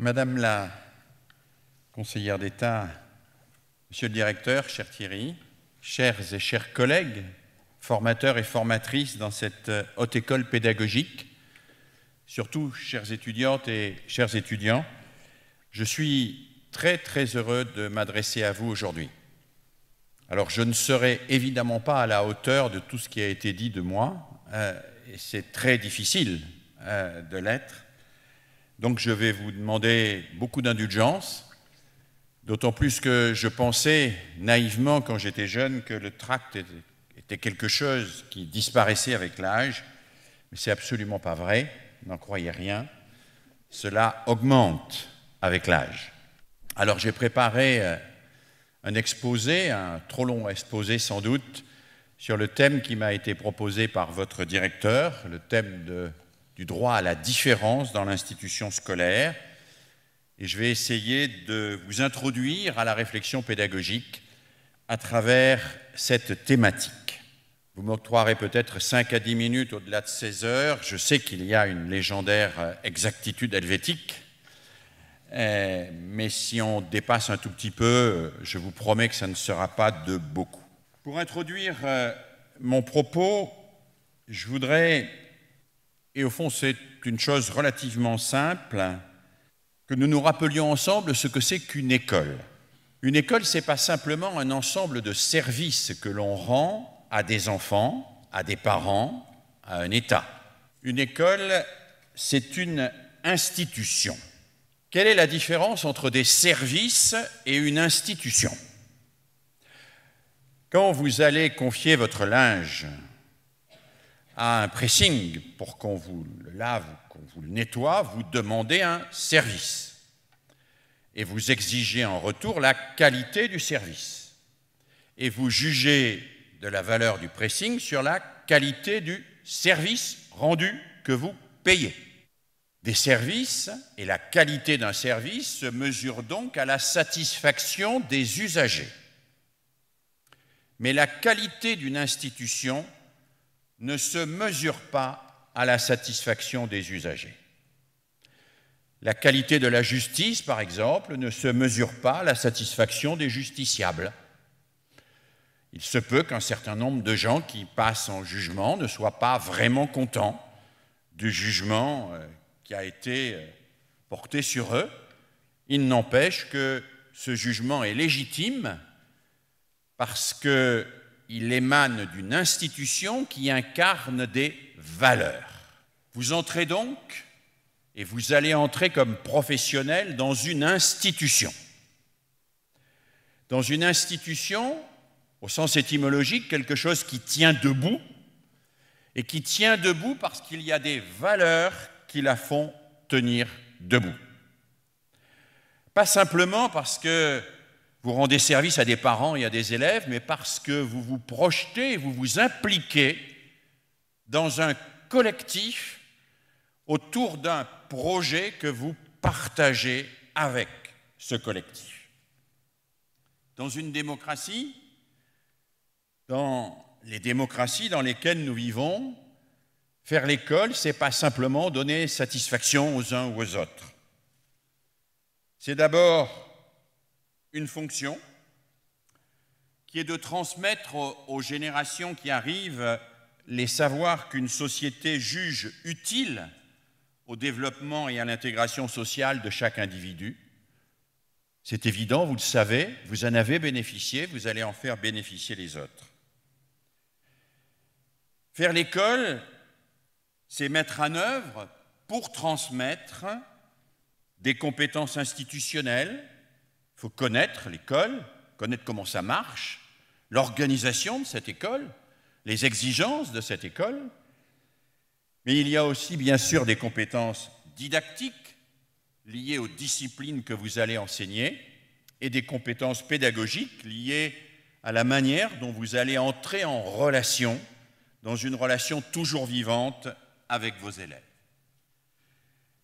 Madame la conseillère d'État, Monsieur le directeur, cher Thierry, chers et chers collègues, formateurs et formatrices dans cette euh, haute école pédagogique, surtout chères étudiantes et chers étudiants, je suis très très heureux de m'adresser à vous aujourd'hui. Alors je ne serai évidemment pas à la hauteur de tout ce qui a été dit de moi, euh, et c'est très difficile euh, de l'être, donc je vais vous demander beaucoup d'indulgence, d'autant plus que je pensais naïvement quand j'étais jeune que le tract était quelque chose qui disparaissait avec l'âge, mais c'est absolument pas vrai, n'en croyez rien. Cela augmente avec l'âge. Alors j'ai préparé euh, un exposé, un trop long exposé sans doute, sur le thème qui m'a été proposé par votre directeur, le thème de du droit à la différence dans l'institution scolaire. Et je vais essayer de vous introduire à la réflexion pédagogique à travers cette thématique. Vous m'octroierez peut-être 5 à 10 minutes au-delà de 16 heures. Je sais qu'il y a une légendaire euh, exactitude helvétique, euh, mais si on dépasse un tout petit peu, euh, je vous promets que ça ne sera pas de beaucoup. Pour introduire mon propos, je voudrais et au fond, c'est une chose relativement simple, que nous nous rappelions ensemble ce que c'est qu'une école. Une école, ce n'est pas simplement un ensemble de services que l'on rend à des enfants, à des parents, à un État. Une école, c'est une institution. Quelle est la différence entre des services et une institution Quand vous allez confier votre linge à un pressing pour qu'on vous le lave, qu'on vous le nettoie, vous demandez un service. Et vous exigez en retour la qualité du service. Et vous jugez de la valeur du pressing sur la qualité du service rendu que vous payez. Des services et la qualité d'un service se mesurent donc à la satisfaction des usagers. Mais la qualité d'une institution ne se mesure pas à la satisfaction des usagers. La qualité de la justice, par exemple, ne se mesure pas à la satisfaction des justiciables. Il se peut qu'un certain nombre de gens qui passent en jugement ne soient pas vraiment contents du jugement euh, qui a été euh, porté sur eux. Il n'empêche que ce jugement est légitime parce que il émane d'une institution qui incarne des valeurs. Vous entrez donc, et vous allez entrer comme professionnel dans une institution. Dans une institution, au sens étymologique, quelque chose qui tient debout, et qui tient debout parce qu'il y a des valeurs qui la font tenir debout. Pas simplement parce que vous rendez service à des parents et à des élèves, mais parce que vous vous projetez, vous vous impliquez dans un collectif autour d'un projet que vous partagez avec ce collectif. Dans une démocratie, dans les démocraties dans lesquelles nous vivons, faire l'école, c'est pas simplement donner satisfaction aux uns ou aux autres. C'est d'abord une fonction qui est de transmettre aux générations qui arrivent les savoirs qu'une société juge utiles au développement et à l'intégration sociale de chaque individu. C'est évident, vous le savez, vous en avez bénéficié, vous allez en faire bénéficier les autres. Faire l'école, c'est mettre en œuvre pour transmettre des compétences institutionnelles, il faut connaître l'école, connaître comment ça marche, l'organisation de cette école, les exigences de cette école. Mais il y a aussi, bien sûr, des compétences didactiques liées aux disciplines que vous allez enseigner et des compétences pédagogiques liées à la manière dont vous allez entrer en relation, dans une relation toujours vivante avec vos élèves.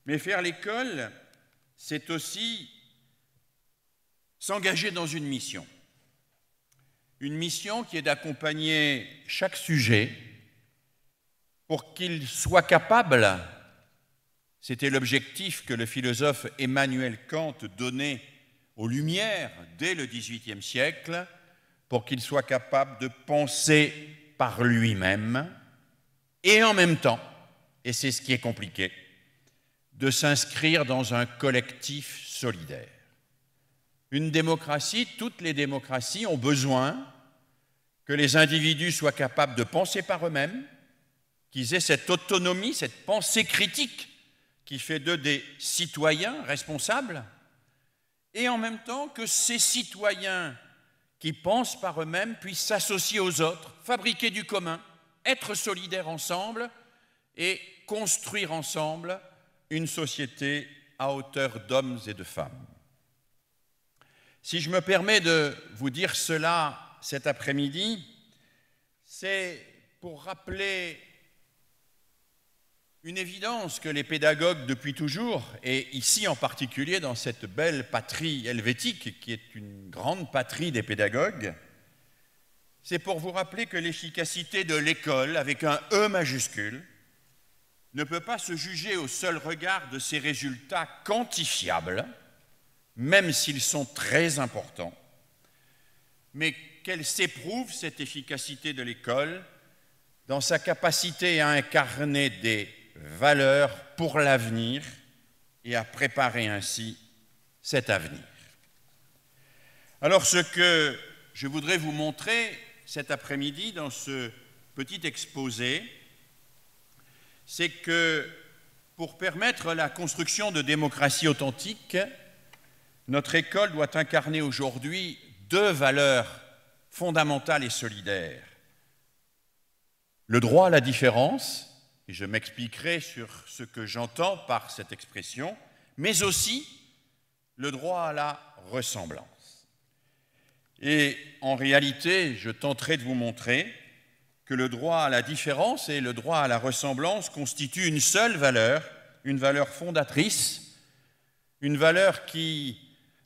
Mais faire l'école, c'est aussi s'engager dans une mission. Une mission qui est d'accompagner chaque sujet pour qu'il soit capable, c'était l'objectif que le philosophe Emmanuel Kant donnait aux Lumières dès le XVIIIe siècle, pour qu'il soit capable de penser par lui-même et en même temps, et c'est ce qui est compliqué, de s'inscrire dans un collectif solidaire. Une démocratie, toutes les démocraties ont besoin que les individus soient capables de penser par eux-mêmes, qu'ils aient cette autonomie, cette pensée critique qui fait d'eux des citoyens responsables, et en même temps que ces citoyens qui pensent par eux-mêmes puissent s'associer aux autres, fabriquer du commun, être solidaires ensemble et construire ensemble une société à hauteur d'hommes et de femmes. Si je me permets de vous dire cela cet après-midi, c'est pour rappeler une évidence que les pédagogues depuis toujours, et ici en particulier dans cette belle patrie helvétique qui est une grande patrie des pédagogues, c'est pour vous rappeler que l'efficacité de l'école, avec un E majuscule, ne peut pas se juger au seul regard de ses résultats quantifiables, même s'ils sont très importants, mais qu'elle s'éprouve cette efficacité de l'école dans sa capacité à incarner des valeurs pour l'avenir et à préparer ainsi cet avenir. Alors ce que je voudrais vous montrer cet après-midi dans ce petit exposé, c'est que pour permettre la construction de démocratie authentique, notre école doit incarner aujourd'hui deux valeurs fondamentales et solidaires. Le droit à la différence, et je m'expliquerai sur ce que j'entends par cette expression, mais aussi le droit à la ressemblance. Et en réalité, je tenterai de vous montrer que le droit à la différence et le droit à la ressemblance constituent une seule valeur, une valeur fondatrice, une valeur qui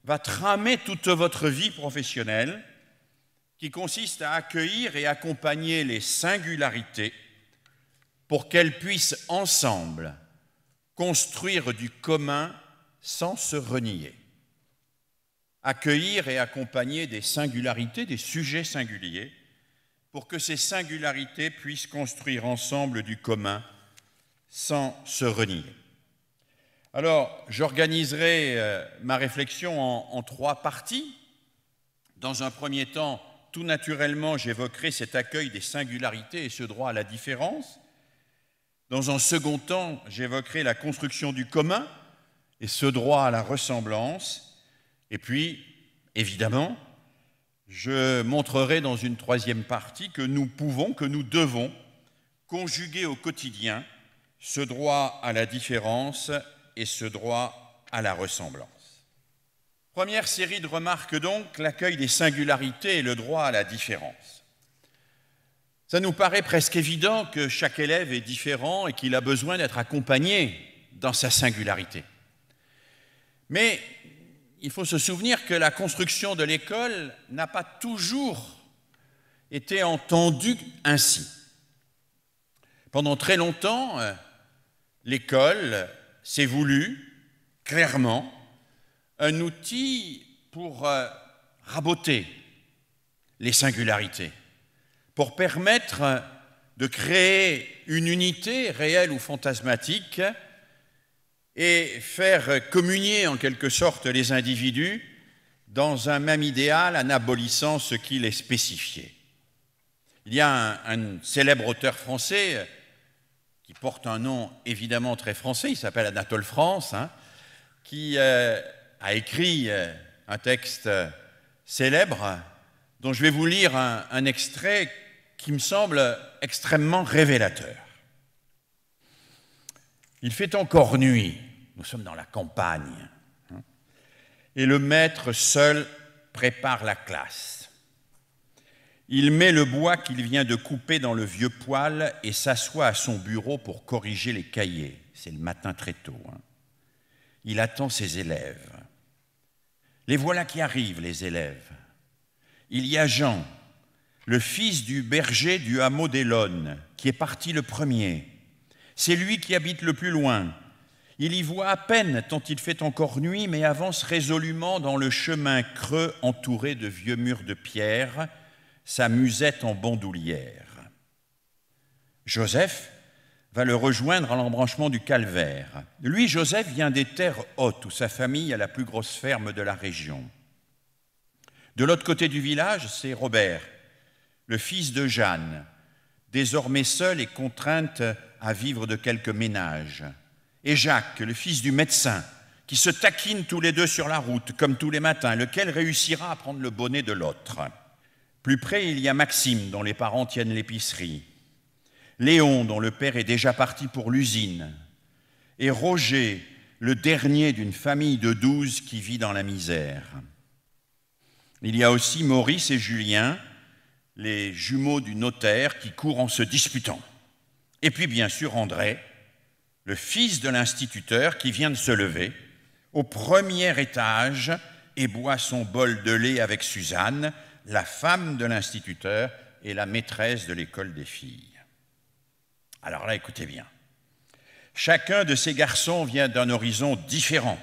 va tramer toute votre vie professionnelle qui consiste à accueillir et accompagner les singularités pour qu'elles puissent ensemble construire du commun sans se renier. Accueillir et accompagner des singularités, des sujets singuliers, pour que ces singularités puissent construire ensemble du commun sans se renier. Alors, j'organiserai euh, ma réflexion en, trois parties. Dans un premier temps, tout naturellement, j'évoquerai cet accueil des singularités et ce droit à la différence. Dans un second temps, j'évoquerai la construction du commun et ce droit à la ressemblance. Et puis, évidemment, je montrerai dans une troisième partie que nous pouvons, que nous devons conjuguer au quotidien ce droit à la différence et ce droit à la ressemblance. Première série de remarques donc, l'accueil des singularités et le droit à la différence. Ça nous paraît presque évident que chaque élève est différent et qu'il a besoin d'être accompagné dans sa singularité. Mais il faut se souvenir que la construction de l'école n'a pas toujours été entendue ainsi. Pendant très longtemps, euh, l'école c'est voulu, clairement, un outil pour euh, raboter les singularités, pour permettre euh, de créer une unité réelle ou fantasmatique et faire euh, communier en quelque sorte les individus dans un même idéal en abolissant ce qui les spécifiait. Il y a un célèbre auteur français, qui porte un nom évidemment très français, il s'appelle Anatole France, hein, qui euh, a écrit euh, un texte euh, célèbre dont je vais vous lire un, extrait qui me semble extrêmement révélateur. Il fait encore nuit, nous sommes dans la campagne, hein, et le maître seul prépare la classe. Il met le bois qu'il vient de couper dans le vieux poêle et s'assoit à son bureau pour corriger les cahiers. C'est le matin très tôt. Hein. Il attend ses élèves. Les voilà qui arrivent, les élèves. Il y a Jean, le fils du berger du hameau d'Elonne, qui est parti le premier. C'est lui qui habite le plus loin. Il y voit à peine tant il fait encore nuit, mais avance résolument dans le chemin creux entouré de vieux murs de pierre sa musette en bandoulière. Joseph va le rejoindre à l'embranchement du Calvaire. Lui, Joseph, vient des terres hautes où sa famille a la plus grosse ferme de la région. De l'autre côté du village, c'est Robert, le fils de Jeanne, désormais seul et contrainte à vivre de quelques ménages. Et Jacques, le fils du médecin, qui se taquine tous les deux sur la route, comme tous les matins, lequel réussira à prendre le bonnet de l'autre. Plus près, il y a Maxime, dont les parents tiennent l'épicerie, Léon, dont le père est déjà parti pour l'usine, et Roger, le dernier d'une famille de douze qui vit dans la misère. Il y a aussi Maurice et Julien, les jumeaux du notaire qui courent en se disputant. Et puis bien sûr André, le fils de l'instituteur qui vient de se lever au premier étage et boit son bol de lait avec Suzanne, la femme de l'instituteur et la maîtresse de l'école des filles. Alors là, écoutez bien. Chacun de ces garçons vient d'un horizon différent.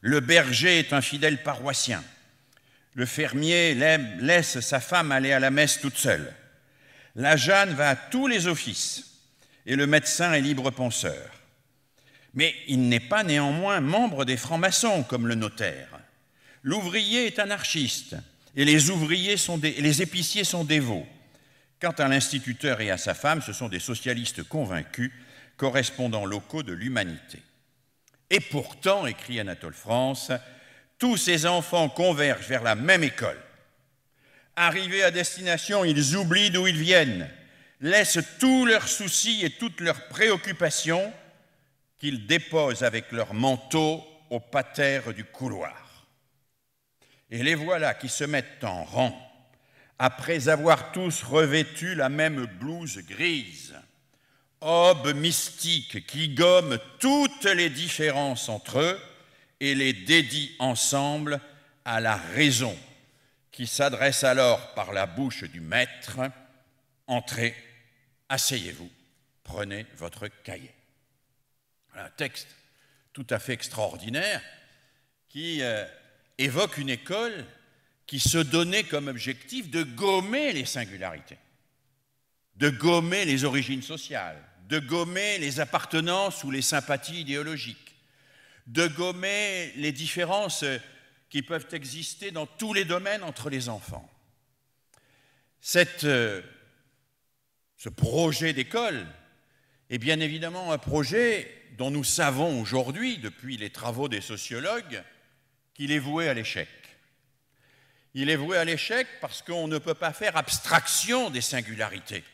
Le berger est un fidèle paroissien. Le fermier laisse sa femme aller à la messe toute seule. La Jeanne va à tous les offices et le médecin est libre penseur. Mais il n'est pas néanmoins membre des francs-maçons comme le notaire. L'ouvrier est anarchiste et les ouvriers sont des, les épiciers sont dévots. Quant à l'instituteur et à sa femme, ce sont des socialistes convaincus, correspondants locaux de l'humanité. Et pourtant, écrit Anatole France, tous ces enfants convergent vers la même école. Arrivés à destination, ils oublient d'où ils viennent, laissent tous leurs soucis et toutes leurs préoccupations qu'ils déposent avec leur manteau au patère du couloir. Et les voilà qui se mettent en rang, après avoir tous revêtu la même blouse grise, aube mystique qui gomme toutes les différences entre eux et les dédie ensemble à la raison, qui s'adresse alors par la bouche du maître, Entrez, asseyez-vous, prenez votre cahier. un texte tout à fait extraordinaire qui... Euh, évoque une école qui se donnait comme objectif de gommer les singularités, de gommer les origines sociales, de gommer les appartenances ou les sympathies idéologiques, de gommer les différences qui peuvent exister dans tous les domaines entre les enfants. Euh, ce projet d'école est bien évidemment un projet dont nous savons aujourd'hui, depuis les travaux des sociologues, il est voué à l'échec. Il est voué à l'échec parce qu'on ne peut pas faire abstraction des singularités.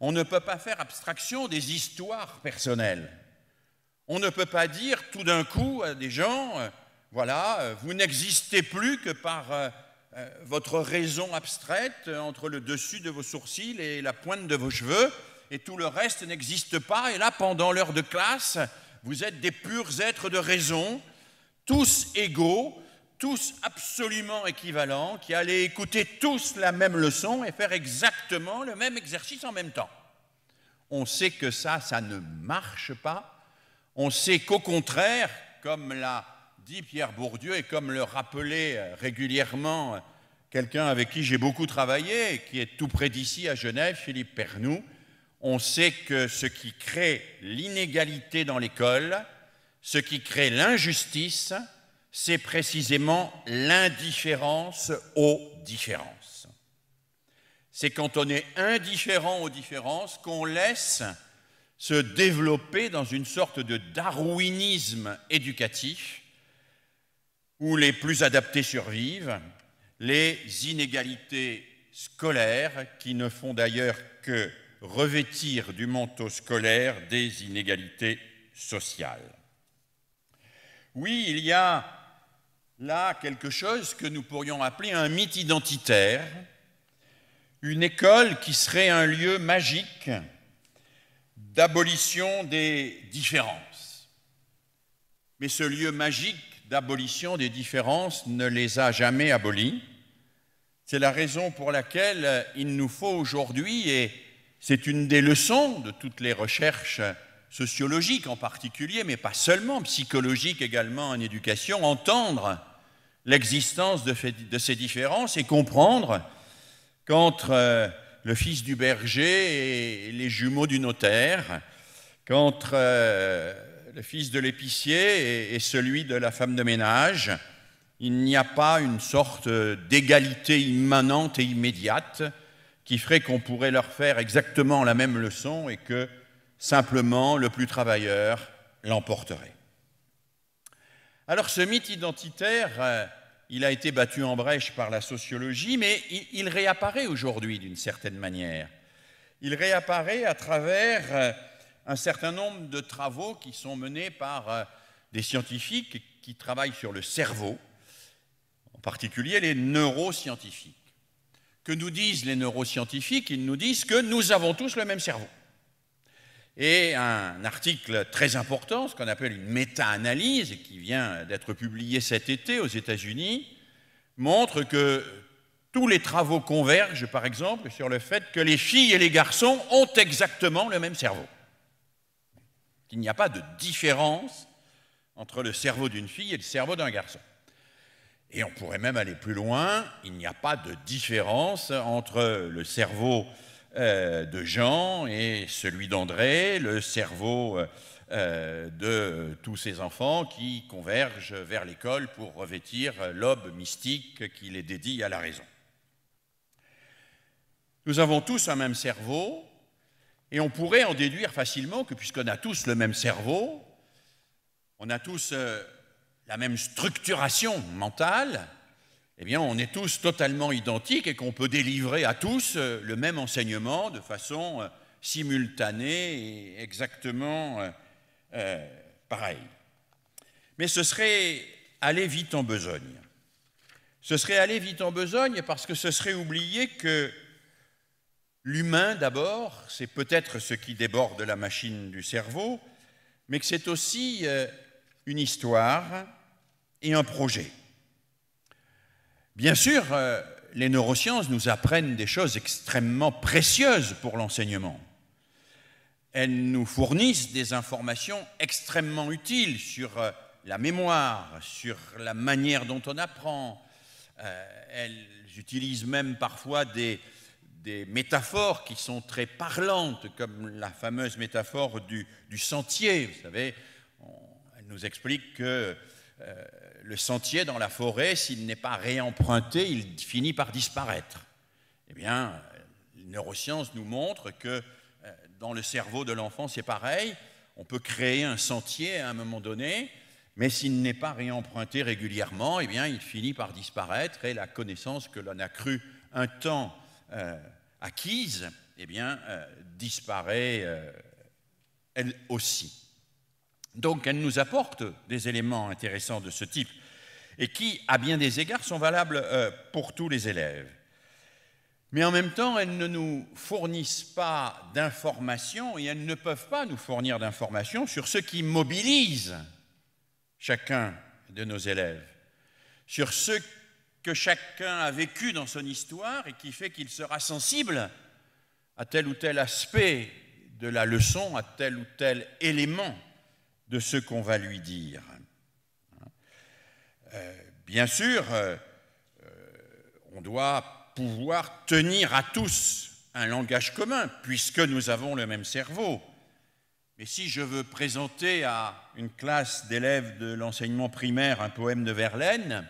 On ne peut pas faire abstraction des histoires personnelles. On ne peut pas dire tout d'un coup à des gens, euh, voilà, euh, vous n'existez plus que par euh, votre raison abstraite entre le dessus de vos sourcils et la pointe de vos cheveux, et tout le reste n'existe pas. Et là, pendant l'heure de classe, vous êtes des purs êtres de raison, tous égaux, tous absolument équivalents, qui allaient écouter tous la même leçon et faire exactement le même exercice en même temps. On sait que ça, ça ne marche pas. On sait qu'au contraire, comme l'a dit Pierre Bourdieu et comme le rappelait euh, régulièrement euh, quelqu'un avec qui j'ai beaucoup travaillé, et qui est tout près d'ici à Genève, Philippe Pernoux, on sait que ce qui crée l'inégalité dans l'école, ce qui crée l'injustice, c'est précisément l'indifférence aux différences. C'est quand on est indifférent aux différences qu'on laisse se développer dans une sorte de darwinisme éducatif où les plus adaptés survivent, les inégalités scolaires qui ne font d'ailleurs que revêtir du manteau scolaire des inégalités sociales. Oui, il y a là quelque chose que nous pourrions appeler un mythe identitaire, une école qui serait un lieu magique d'abolition des différences. Mais ce lieu magique d'abolition des différences ne les a jamais abolies. C'est la raison pour laquelle il nous faut aujourd'hui, et c'est une des leçons de toutes les recherches sociologique en particulier, mais pas seulement, psychologique également en éducation, entendre l'existence de, ces différences et comprendre qu'entre euh, le fils du berger et les jumeaux du notaire, qu'entre euh, le fils de l'épicier et, celui de la femme de ménage, il n'y a pas une sorte d'égalité immanente et immédiate qui ferait qu'on pourrait leur faire exactement la même leçon et que Simplement, le plus travailleur l'emporterait. Alors ce mythe identitaire, euh, il a été battu en brèche par la sociologie, mais il, réapparaît aujourd'hui d'une certaine manière. Il réapparaît à travers euh, un certain nombre de travaux qui sont menés par euh, des scientifiques qui travaillent sur le cerveau, en particulier les neuroscientifiques. Que nous disent les neuroscientifiques Ils nous disent que nous avons tous le même cerveau et un article très important, ce qu'on appelle une méta-analyse, qui vient d'être publié cet été aux États-Unis, montre que tous les travaux convergent, par exemple, sur le fait que les filles et les garçons ont exactement le même cerveau. Il n'y a pas de différence entre le cerveau d'une fille et le cerveau d'un garçon. Et on pourrait même aller plus loin, il n'y a pas de différence entre le cerveau euh, de Jean et celui d'André, le cerveau euh, euh, de tous ces enfants qui convergent vers l'école pour revêtir l'aube mystique qui les dédie à la raison. Nous avons tous un même cerveau et on pourrait en déduire facilement que puisqu'on a tous le même cerveau, on a tous la même structuration mentale, eh bien, on est tous totalement identiques et qu'on peut délivrer à tous euh, le même enseignement de façon euh, simultanée et exactement pareil. Euh, pareille. Mais ce serait aller vite en besogne. Ce serait aller vite en besogne parce que ce serait oublier que l'humain, d'abord, c'est peut-être ce qui déborde la machine du cerveau, mais que c'est aussi une histoire et un projet. Bien sûr, euh, les neurosciences nous apprennent des choses extrêmement précieuses pour l'enseignement. Elles nous fournissent des informations extrêmement utiles sur euh, la mémoire, sur la manière dont on apprend. Euh, elles utilisent même parfois des, métaphores qui sont très parlantes, comme la fameuse métaphore du, sentier. Vous savez, elles nous expliquent que le sentier dans la forêt, s'il n'est pas réemprunté, il finit par disparaître. Eh bien, les neurosciences nous montrent que euh, dans le cerveau de l'enfant, c'est pareil. On peut créer un sentier à un moment donné, mais s'il n'est pas réemprunté régulièrement, eh bien, il finit par disparaître et la connaissance que l'on a cru un temps euh, acquise, eh bien, euh, disparaît elle aussi. Donc elles nous apportent des éléments intéressants de ce type et qui, à bien des égards, sont valables euh, pour tous les élèves. Mais en même temps, elles ne nous fournissent pas d'informations et elles ne peuvent pas nous fournir d'informations sur ce qui mobilise chacun de nos élèves, sur ce que chacun a vécu dans son histoire et qui fait qu'il sera sensible à tel ou tel aspect de la leçon, à tel ou tel élément de ce qu'on va lui dire. Euh, bien sûr, euh, euh, on doit pouvoir tenir à tous un langage commun, puisque nous avons le même cerveau. Mais si je veux présenter à une classe d'élèves de l'enseignement primaire un poème de Verlaine,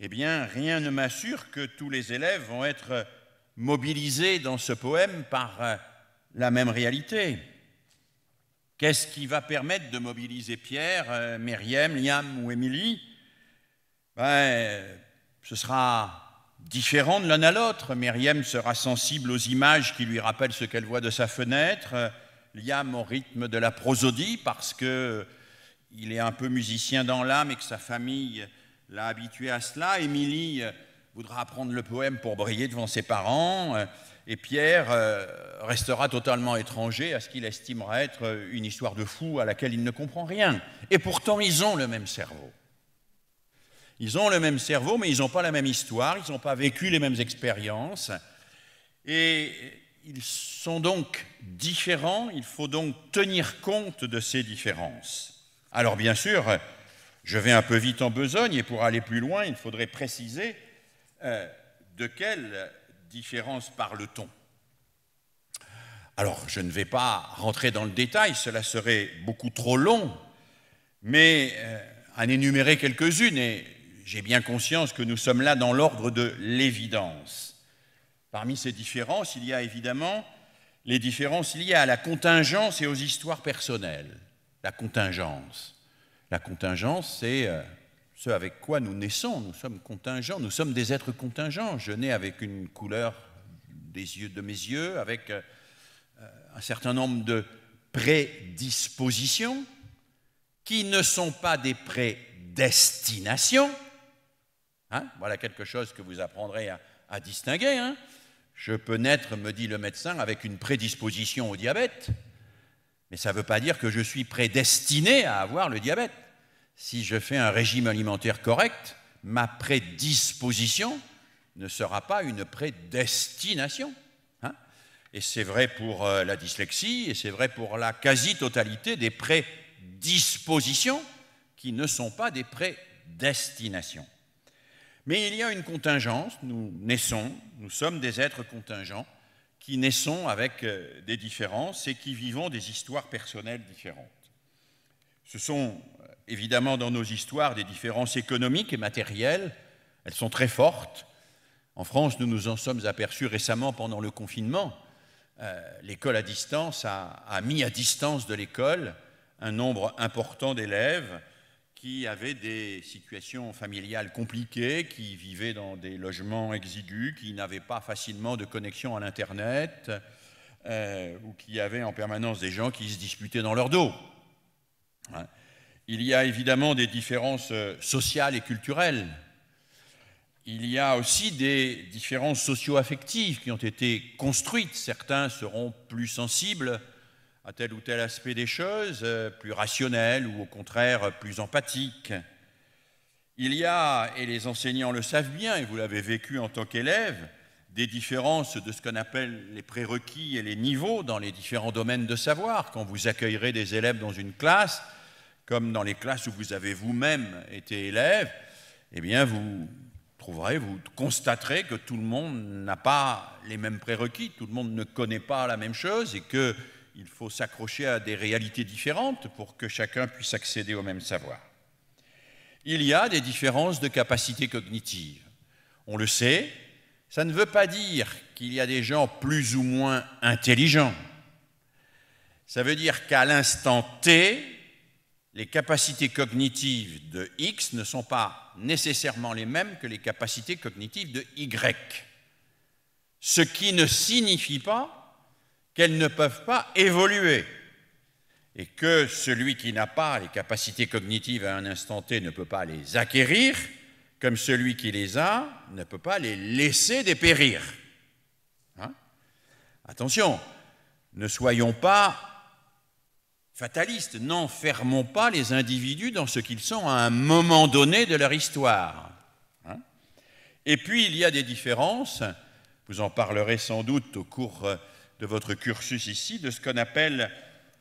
eh bien, rien ne m'assure que tous les élèves vont être mobilisés dans ce poème par la même réalité. Qu'est-ce qui va permettre de mobiliser Pierre, euh, Myriam, Liam ou Émilie ben, Ce sera différent de l'un à l'autre. Myriam sera sensible aux images qui lui rappellent ce qu'elle voit de sa fenêtre. Liam au rythme de la prosodie parce qu'il est un peu musicien dans l'âme et que sa famille l'a habitué à cela. Émilie voudra apprendre le poème pour briller devant ses parents et Pierre euh, restera totalement étranger à ce qu'il estimera être euh, une histoire de fou à laquelle il ne comprend rien. Et pourtant, ils ont le même cerveau. Ils ont le même cerveau, mais ils n'ont pas la même histoire, ils n'ont pas vécu les mêmes expériences. Et ils sont donc différents, il faut donc tenir compte de ces différences. Alors bien sûr, je vais un peu vite en besogne, et pour aller plus loin, il faudrait préciser euh, de quelle différence par le ton. Alors, je ne vais pas rentrer dans le détail, cela serait beaucoup trop long, mais euh, en énumérer quelques-unes, et j'ai bien conscience que nous sommes là dans l'ordre de l'évidence. Parmi ces différences, il y a évidemment les différences liées à la contingence et aux histoires personnelles. La contingence. La contingence, c'est euh, ce avec quoi nous naissons. Nous sommes contingents, nous sommes des êtres contingents. Je nais avec une couleur des yeux de mes yeux, avec euh, un certain nombre de prédispositions qui ne sont pas des prédestinations. Hein? voilà quelque chose que vous apprendrez à, distinguer. Hein. je peux naître, me dit le médecin, avec une prédisposition au diabète, mais ça ne veut pas dire que je suis prédestiné à avoir le diabète si je fais un régime alimentaire correct, ma prédisposition ne sera pas une prédestination. Hein. et c'est vrai pour euh, la dyslexie, et c'est vrai pour la quasi-totalité des prédispositions qui ne sont pas des prédestinations. Mais il y a une contingence, nous naissons, nous sommes des êtres contingents qui naissons avec euh, des différences et qui vivons des histoires personnelles différentes. Ce sont évidemment dans nos histoires des différences économiques et matérielles. Elles sont très fortes. En France, nous nous en sommes aperçus récemment pendant le confinement. Euh, l'école à distance a, mis à distance de l'école un nombre important d'élèves qui avaient des situations familiales compliquées, qui vivaient dans des logements exigus, qui n'avaient pas facilement de connexion à l'Internet, euh, ou qui avaient en permanence des gens qui se disputaient dans leur dos. Hein. Il y a évidemment des différences euh, sociales et culturelles. Il y a aussi des différences socio-affectives qui ont été construites. Certains seront plus sensibles à tel ou tel aspect des choses, euh, plus rationnels ou au contraire plus empathiques. Il y a, et les enseignants le savent bien, et vous l'avez vécu en tant qu'élève, des différences de ce qu'on appelle les prérequis et les niveaux dans les différents domaines de savoir. Quand vous accueillerez des élèves dans une classe, comme dans les classes où vous avez vous-même été élève, eh bien vous trouverez, vous constaterez que tout le monde n'a pas les mêmes prérequis, tout le monde ne connaît pas la même chose et qu'il faut s'accrocher à des réalités différentes pour que chacun puisse accéder au même savoir. Il y a des différences de capacité cognitive. On le sait, ça ne veut pas dire qu'il y a des gens plus ou moins intelligents. Ça veut dire qu'à l'instant T, les capacités cognitives de X ne sont pas nécessairement les mêmes que les capacités cognitives de Y. Ce qui ne signifie pas qu'elles ne peuvent pas évoluer et que celui qui n'a pas les capacités cognitives à un instant T ne peut pas les acquérir, comme celui qui les a ne peut pas les laisser dépérir. Hein Attention, ne soyons pas fataliste. N'enfermons pas les individus dans ce qu'ils sont à un moment donné de leur histoire. Hein. Et puis, il y a des différences, vous en parlerez sans doute au cours euh, de votre cursus ici, de ce qu'on appelle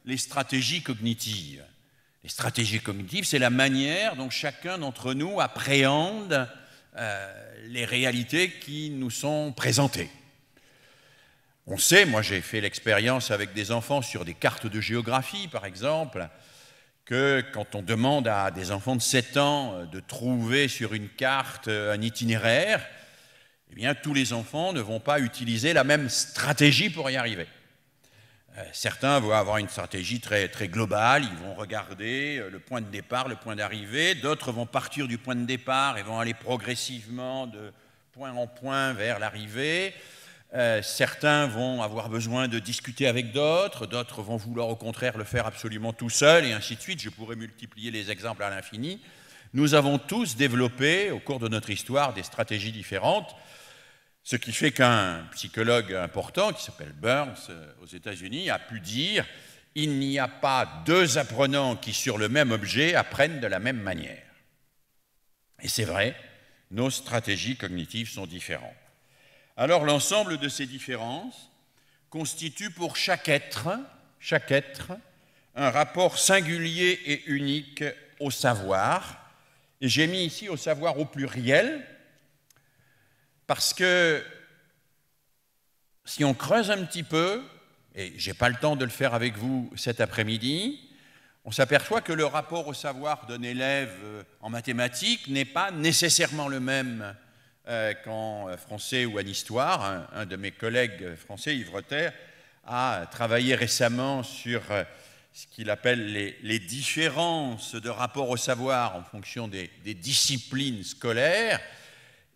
les stratégies cognitives. Les stratégies cognitives, c'est la manière dont chacun d'entre nous appréhende euh, les réalités qui nous sont présentées. On sait, moi j'ai fait l'expérience avec des enfants sur des cartes de géographie par exemple, que quand on demande à des enfants de 7 ans euh, de trouver sur une carte euh, un itinéraire, eh bien tous les enfants ne vont pas utiliser la même stratégie pour y arriver. Euh, certains vont avoir une stratégie très, très globale, ils vont regarder le point de départ, le point d'arrivée, d'autres vont partir du point de départ et vont aller progressivement de point en point vers l'arrivée. Euh, certains vont avoir besoin de discuter avec d'autres, d'autres vont vouloir au contraire le faire absolument tout seul, et ainsi de suite. Je pourrais multiplier les exemples à l'infini. Nous avons tous développé au cours de notre histoire des stratégies différentes, ce qui fait qu'un psychologue important, qui s'appelle Burns euh, aux États-Unis, a pu dire, il n'y a pas deux apprenants qui sur le même objet apprennent de la même manière. Et c'est vrai, nos stratégies cognitives sont différentes. Alors l'ensemble de ces différences constitue pour chaque être, chaque être, un rapport singulier et unique au savoir. Et j'ai mis ici au savoir au pluriel, parce que si on creuse un petit peu, et je n'ai pas le temps de le faire avec vous cet après-midi, on s'aperçoit que le rapport au savoir d'un élève en mathématiques n'est pas nécessairement le même euh, qu'en euh, français ou en histoire. Un, de mes collègues français, Yves a travaillé récemment sur euh, ce qu'il appelle les, différences de rapport au savoir en fonction des, disciplines scolaires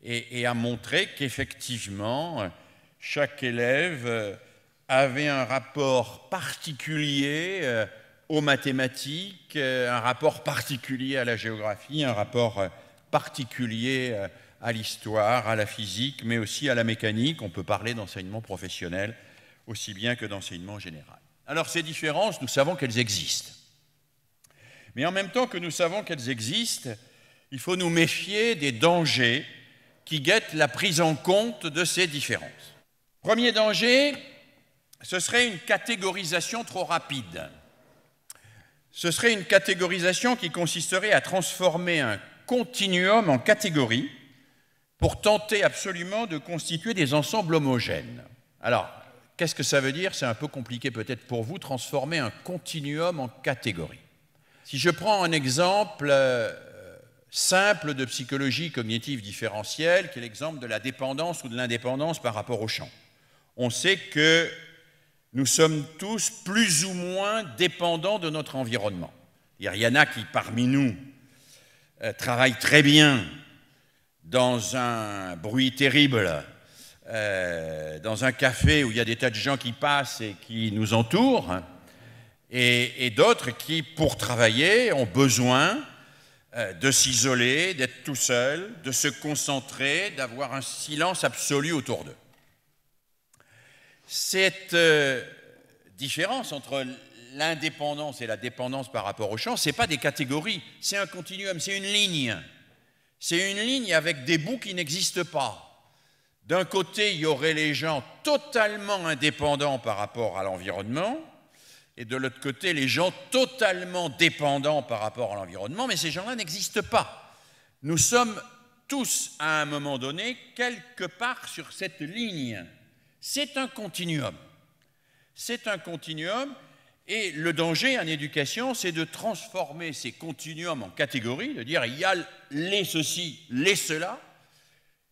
et, et a montré qu'effectivement, chaque élève avait un rapport particulier aux mathématiques, un rapport particulier à la géographie, un rapport particulier à l'histoire, à la physique, mais aussi à la mécanique. On peut parler d'enseignement professionnel aussi bien que d'enseignement général. Alors ces différences, nous savons qu'elles existent. Mais en même temps que nous savons qu'elles existent, il faut nous méfier des dangers qui guettent la prise en compte de ces différences. Premier danger, ce serait une catégorisation trop rapide. Ce serait une catégorisation qui consisterait à transformer un continuum en catégories pour tenter absolument de constituer des ensembles homogènes. Alors, qu'est-ce que ça veut dire C'est un peu compliqué peut-être pour vous, transformer un continuum en catégorie. Si je prends un exemple euh, simple de psychologie cognitive différentielle, qui est l'exemple de la dépendance ou de l'indépendance par rapport au champ, on sait que nous sommes tous plus ou moins dépendants de notre environnement. Il y en a qui, parmi nous, travaille euh, travaillent très bien dans un bruit terrible, euh, dans un café où il y a des tas de gens qui passent et qui nous entourent, et, d'autres qui, pour travailler, ont besoin euh, de s'isoler, d'être tout seul, de se concentrer, d'avoir un silence absolu autour d'eux. Cette euh, différence entre l'indépendance et la dépendance par rapport au champ, ce n'est pas des catégories, c'est un continuum, c'est une ligne. C'est une ligne avec des bouts qui n'existent pas. D'un côté, il y aurait les gens totalement indépendants par rapport à l'environnement, et de l'autre côté, les gens totalement dépendants par rapport à l'environnement, mais ces gens-là n'existent pas. Nous sommes tous, à un moment donné, quelque part sur cette ligne. C'est un continuum. C'est un continuum, et le danger en éducation, c'est de transformer ces continuums en catégories, de dire il y a les ceci, les cela,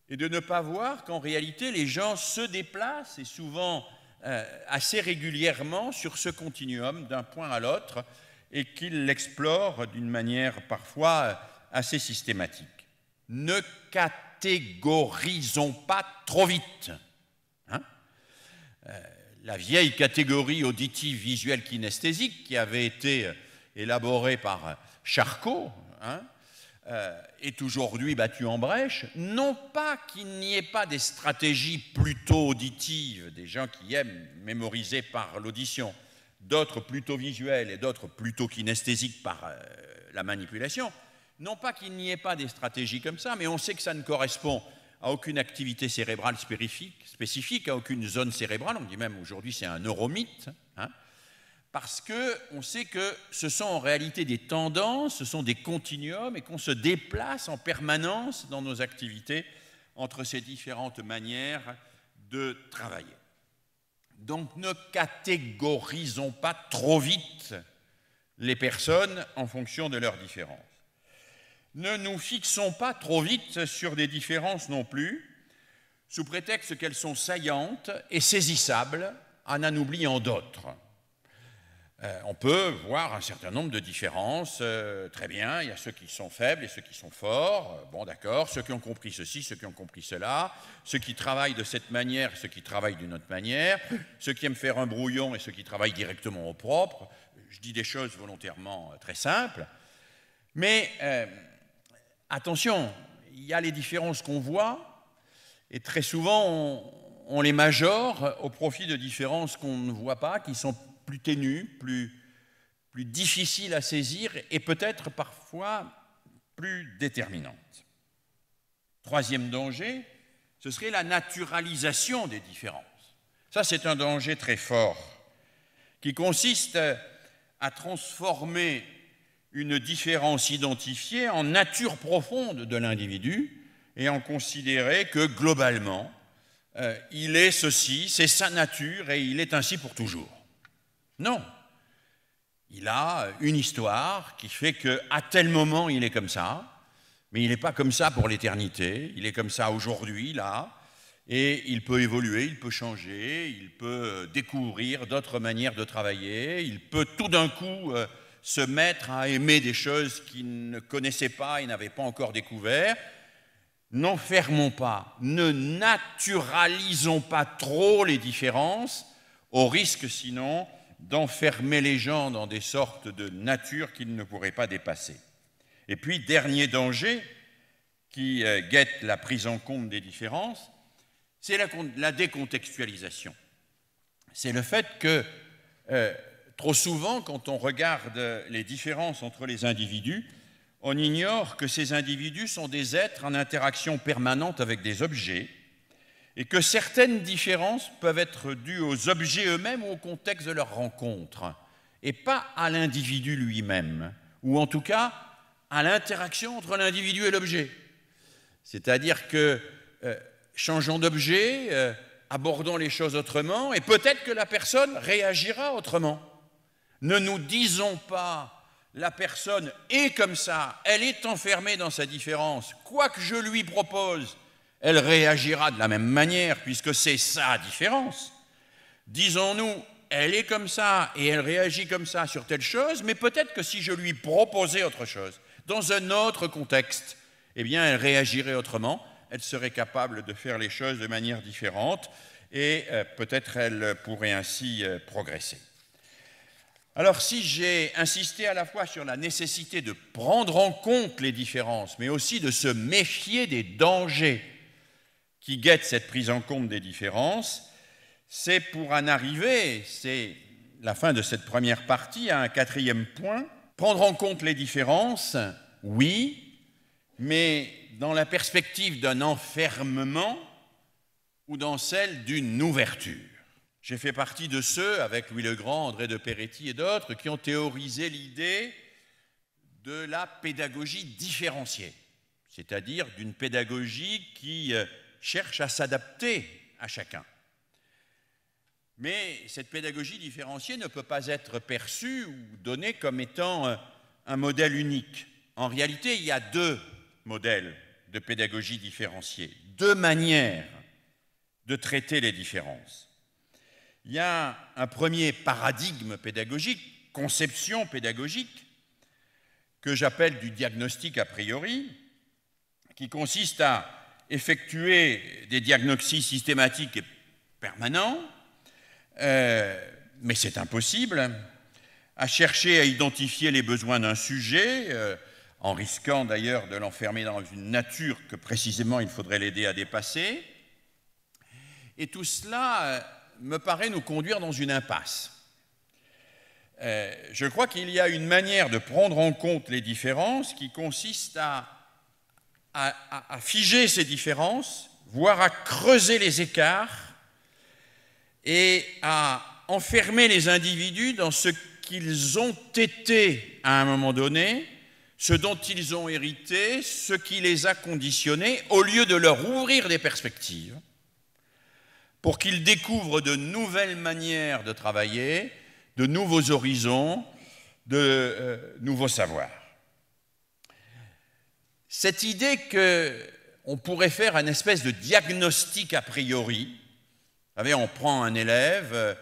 et de ne pas voir qu'en réalité les gens se déplacent et souvent euh, assez régulièrement sur ce continuum d'un point à l'autre et qu'ils l'explorent d'une manière parfois euh, assez systématique. Ne catégorisons pas trop vite. Hein. Euh, la vieille catégorie auditive visuelle kinesthésique qui avait été élaborée par Charcot, hein, est euh, aujourd'hui battu en brèche, non pas qu'il n'y ait pas des stratégies plutôt auditives, des gens qui aiment mémoriser par l'audition, d'autres plutôt visuelles et d'autres plutôt kinesthésiques par euh, la manipulation, non pas qu'il n'y ait pas des stratégies comme ça, mais on sait que ça ne correspond à aucune activité cérébrale spécifique, spécifique à aucune zone cérébrale, on dit même aujourd'hui c'est un neuromythe, hein, parce qu'on sait que ce sont en réalité des tendances, ce sont des continuums et qu'on se déplace en permanence dans nos activités entre ces différentes manières de travailler. Donc ne catégorisons pas trop vite les personnes en fonction de leurs différences. Ne nous fixons pas trop vite sur des différences non plus, sous prétexte qu'elles sont saillantes et saisissables en en oubliant d'autres. Euh, on peut voir un certain nombre de différences. Euh, très bien, il y a ceux qui sont faibles et ceux qui sont forts. Euh, bon, d'accord. Ceux qui ont compris ceci, ceux qui ont compris cela. Ceux qui travaillent de cette manière ceux qui travaillent d'une autre manière. Ceux qui aiment faire un brouillon et ceux qui travaillent directement au propre. Je dis des choses volontairement très simples. Mais attention, il y a les différences qu'on voit et très souvent on, les majore au profit de différences qu'on ne voit pas, qui sont plus ténue, plus, difficile à saisir et peut-être parfois plus déterminante. Troisième danger, ce serait la naturalisation des différences. Ça, c'est un danger très fort qui consiste à transformer une différence identifiée en nature profonde de l'individu et en considérer que globalement, euh, il est ceci, c'est sa nature et il est ainsi pour toujours. Non. Il a une histoire qui fait qu'à tel moment, il est comme ça, mais il n'est pas comme ça pour l'éternité, il est comme ça aujourd'hui, là, et il peut évoluer, il peut changer, il peut découvrir d'autres manières de travailler, il peut tout d'un coup euh, se mettre à aimer des choses qu'il ne connaissait pas et n'avait pas encore découvert. N'enfermons pas, ne naturalisons pas trop les différences, au risque sinon d'enfermer les gens dans des sortes de natures qu'ils ne pourraient pas dépasser. Et puis, dernier danger qui euh, guette la prise en compte des différences, c'est la, décontextualisation. C'est le fait que euh, trop souvent, quand on regarde les différences entre les individus, on ignore que ces individus sont des êtres en interaction permanente avec des objets, et que certaines différences peuvent être dues aux objets eux-mêmes ou au contexte de leur rencontre, et pas à l'individu lui-même, ou en tout cas à l'interaction entre l'individu et l'objet. C'est-à-dire que, euh, changeons changeant d'objet, euh, abordons les choses autrement, et peut-être que la personne réagira autrement. Ne nous disons pas, la personne est comme ça, elle est enfermée dans sa différence, quoi que je lui propose, elle réagira de la même manière, puisque c'est sa différence. Disons-nous, elle est comme ça et elle réagit comme ça sur telle chose, mais peut-être que si je lui proposais autre chose, dans un autre contexte, eh bien, elle réagirait autrement, elle serait capable de faire les choses de manière différente, et euh, peut-être elle pourrait ainsi euh, progresser. Alors si j'ai insisté à la fois sur la nécessité de prendre en compte les différences, mais aussi de se méfier des dangers qui guette cette prise en compte des différences, c'est pour en arriver, c'est la fin de cette première partie, à un quatrième point, prendre en compte les différences, oui, mais dans la perspective d'un enfermement ou dans celle d'une ouverture. J'ai fait partie de ceux, avec Louis Legrand, André de Peretti et d'autres, qui ont théorisé l'idée de la pédagogie différenciée, c'est-à-dire d'une pédagogie qui euh, cherche à s'adapter à chacun. Mais cette pédagogie différenciée ne peut pas être perçue ou donnée comme étant euh, un modèle unique. En réalité, il y a deux modèles de pédagogie différenciée, deux manières de traiter les différences. Il y a un premier paradigme pédagogique, conception pédagogique, que j'appelle du diagnostic a priori, qui consiste à effectuer des diagnostics systématiques et permanents, euh, mais c'est impossible, à chercher à identifier les besoins d'un sujet, euh, en risquant d'ailleurs de l'enfermer dans une nature que précisément il faudrait l'aider à dépasser. Et tout cela euh, me paraît nous conduire dans une impasse. je crois qu'il y a une manière de prendre en compte les différences qui consiste à à, figer ces différences, voire à creuser les écarts et à enfermer les individus dans ce qu'ils ont été à un moment donné, ce dont ils ont hérité, ce qui les a conditionnés, au lieu de leur ouvrir des perspectives pour qu'ils découvrent de nouvelles manières de travailler, de nouveaux horizons, de euh, nouveaux savoirs cette idée qu'on pourrait faire un espèce de diagnostic a priori. Vous savez, on prend un élève, euh,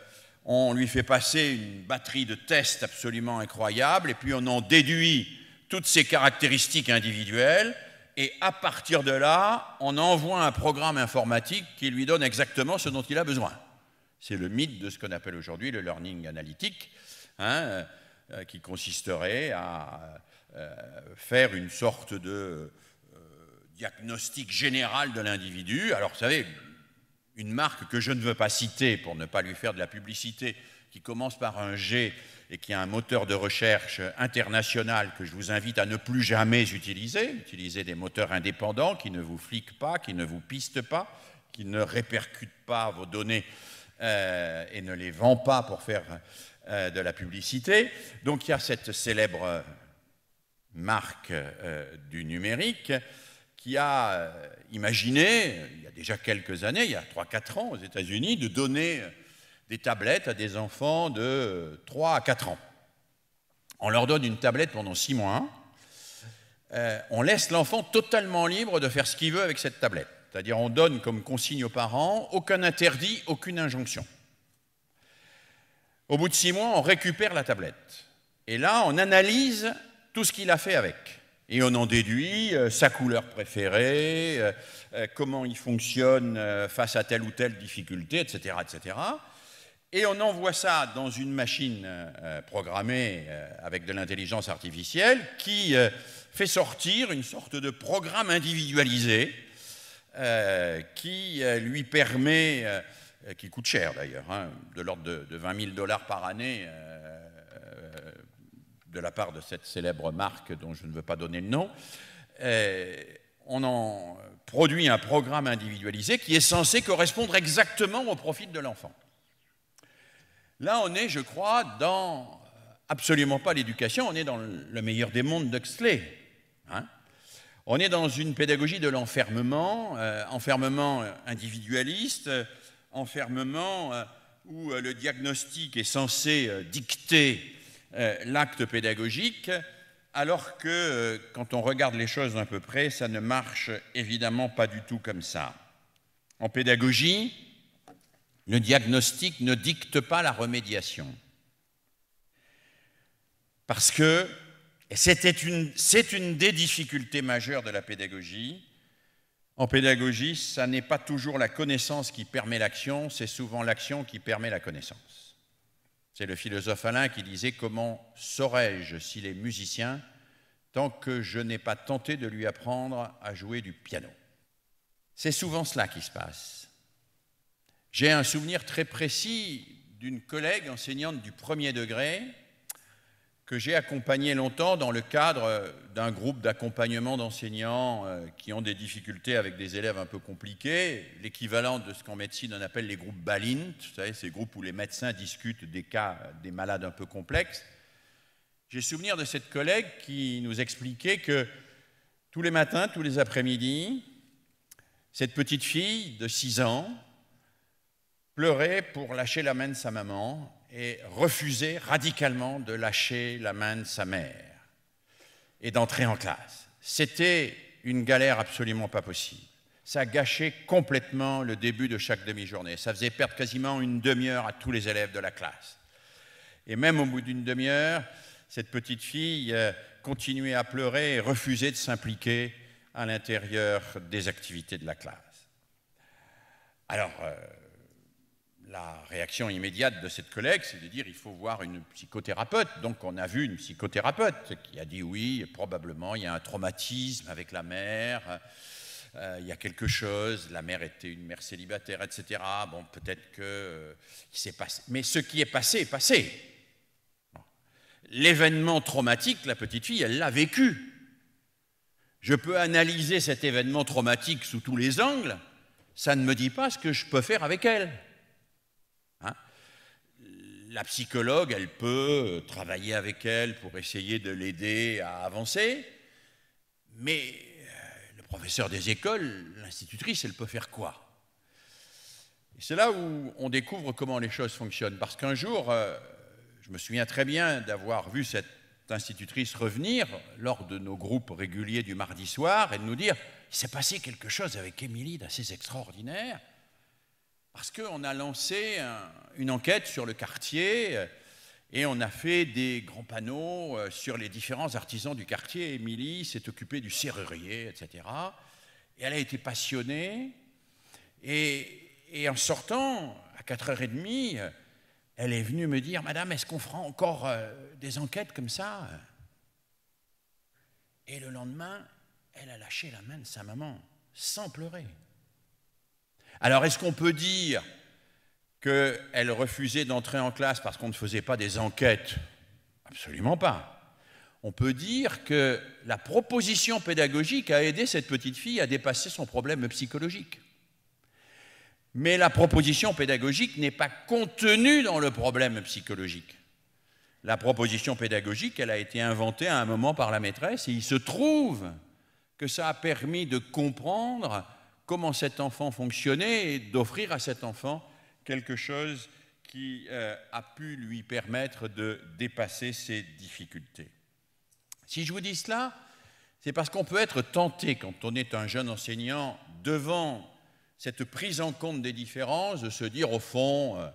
on lui fait passer une batterie de tests absolument incroyable, et puis on en déduit toutes ses caractéristiques individuelles, et à partir de là, on envoie un programme informatique qui lui donne exactement ce dont il a besoin. C'est le mythe de ce qu'on appelle aujourd'hui le learning analytique, hein, euh, qui consisterait à euh, faire une sorte de euh, diagnostic général de l'individu. Alors, vous savez, une marque que je ne veux pas citer pour ne pas lui faire de la publicité, qui commence par un G et qui a un moteur de recherche international que je vous invite à ne plus jamais utiliser, utilisez des moteurs indépendants qui ne vous fliquent pas, qui ne vous pistent pas, qui ne répercutent pas vos données euh, et ne les vendent pas pour faire de la publicité. Donc il y a cette célèbre marque euh, du numérique, qui a euh, imaginé, il y a déjà quelques années, il y a 3-4 ans aux États-Unis, de donner euh, des tablettes à des enfants de 3 à 4 ans. On leur donne une tablette pendant 6 mois. on laisse l'enfant totalement libre de faire ce qu'il veut avec cette tablette. C'est-à-dire on donne comme consigne aux parents aucun interdit, aucune injonction. Au bout de 6 mois, on récupère la tablette. Et là, on analyse tout ce qu'il a fait avec. Et on en déduit euh, sa couleur préférée, euh, euh, comment il fonctionne face à telle ou telle difficulté, etc., etc. Et on envoie ça dans une machine programmée avec de l'intelligence artificielle qui fait sortir une sorte de programme individualisé qui lui permet, qui coûte cher d'ailleurs, hein, de l'ordre de, 20 000 dollars par année de la part de cette célèbre marque dont je ne veux pas donner le nom, euh, on en produit un programme individualisé qui est censé correspondre exactement au profit de l'enfant. Là, on est, je crois, dans euh, absolument pas l'éducation, on est dans le meilleur des mondes d'Huxley. Hein. on est dans une pédagogie de l'enfermement, euh, enfermement individualiste, enfermement où le diagnostic est censé dicter euh, l'acte pédagogique, alors que euh, quand on regarde les choses d'un peu près, ça ne marche évidemment pas du tout comme ça. En pédagogie, le diagnostic ne dicte pas la remédiation. Parce que c'est une, une des difficultés majeures de la pédagogie. En pédagogie, ça n'est pas toujours la connaissance qui permet l'action, c'est souvent l'action qui permet la connaissance. C'est le philosophe Alain qui disait Comment saurais-je s'il est musicien tant que je n'ai pas tenté de lui apprendre à jouer du piano C'est souvent cela qui se passe. J'ai un souvenir très précis d'une collègue enseignante du premier degré que j'ai accompagné longtemps dans le cadre euh, d'un groupe d'accompagnement d'enseignants euh, qui ont des difficultés avec des élèves un peu compliqués, l'équivalent de ce qu'en médecine on appelle les groupes balines, vous savez, ces groupes où les médecins discutent des cas des malades un peu complexes. J'ai souvenir de cette collègue qui nous expliquait que tous les matins, tous les après-midi, cette petite fille de 6 ans pleurait pour lâcher la main de sa maman et refusait radicalement de lâcher la main de sa mère et d'entrer en classe. C'était une galère absolument pas possible. Ça gâchait complètement le début de chaque demi-journée. Ça faisait perdre quasiment une demi-heure à tous les élèves de la classe. Et même au bout d'une demi-heure, cette petite fille euh, continuait à pleurer et refusait de s'impliquer à l'intérieur des activités de la classe. Alors, euh, la réaction immédiate de cette collègue, c'est de dire il faut voir une psychothérapeute. Donc on a vu une psychothérapeute qui a dit oui, probablement il y a un traumatisme avec la mère, euh, il y a quelque chose, la mère était une mère célibataire, etc. Bon, peut-être que euh, s'est passé. Mais ce qui est passé est passé. L'événement traumatique, la petite fille, elle l'a vécu. Je peux analyser cet événement traumatique sous tous les angles, ça ne me dit pas ce que je peux faire avec elle la psychologue, elle peut euh, travailler avec elle pour essayer de l'aider à avancer, mais euh, le professeur des écoles, l'institutrice, elle peut faire quoi c'est là où on découvre comment les choses fonctionnent. Parce qu'un jour, euh, je me souviens très bien d'avoir vu cette institutrice revenir lors de nos groupes réguliers du mardi soir et de nous dire, il s'est passé quelque chose avec Émilie d'assez extraordinaire. Parce qu'on a lancé une enquête sur le quartier euh, et on a fait des grands panneaux euh, sur les différents artisans du quartier. Émilie s'est occupée du serrurier, etc. Et elle a été passionnée. Et, et en sortant, à 4h30, euh, elle est venue me dire, Madame, est-ce qu'on fera encore des enquêtes comme ça Et le lendemain, elle a lâché la main de sa maman, sans pleurer. Alors est-ce qu'on peut dire qu'elle refusait d'entrer en classe parce qu'on ne faisait pas des enquêtes Absolument pas. On peut dire que la proposition pédagogique a aidé cette petite fille à dépasser son problème psychologique. Mais la proposition pédagogique n'est pas contenue dans le problème psychologique. La proposition pédagogique, elle a été inventée à un moment par la maîtresse et il se trouve que ça a permis de comprendre comment cet enfant fonctionnait et d'offrir à cet enfant quelque chose qui euh, a pu lui permettre de dépasser ses difficultés. Si je vous dis cela, c'est parce qu'on peut être tenté, quand on est un jeune enseignant, devant cette prise en compte des différences, de se dire au fond, euh,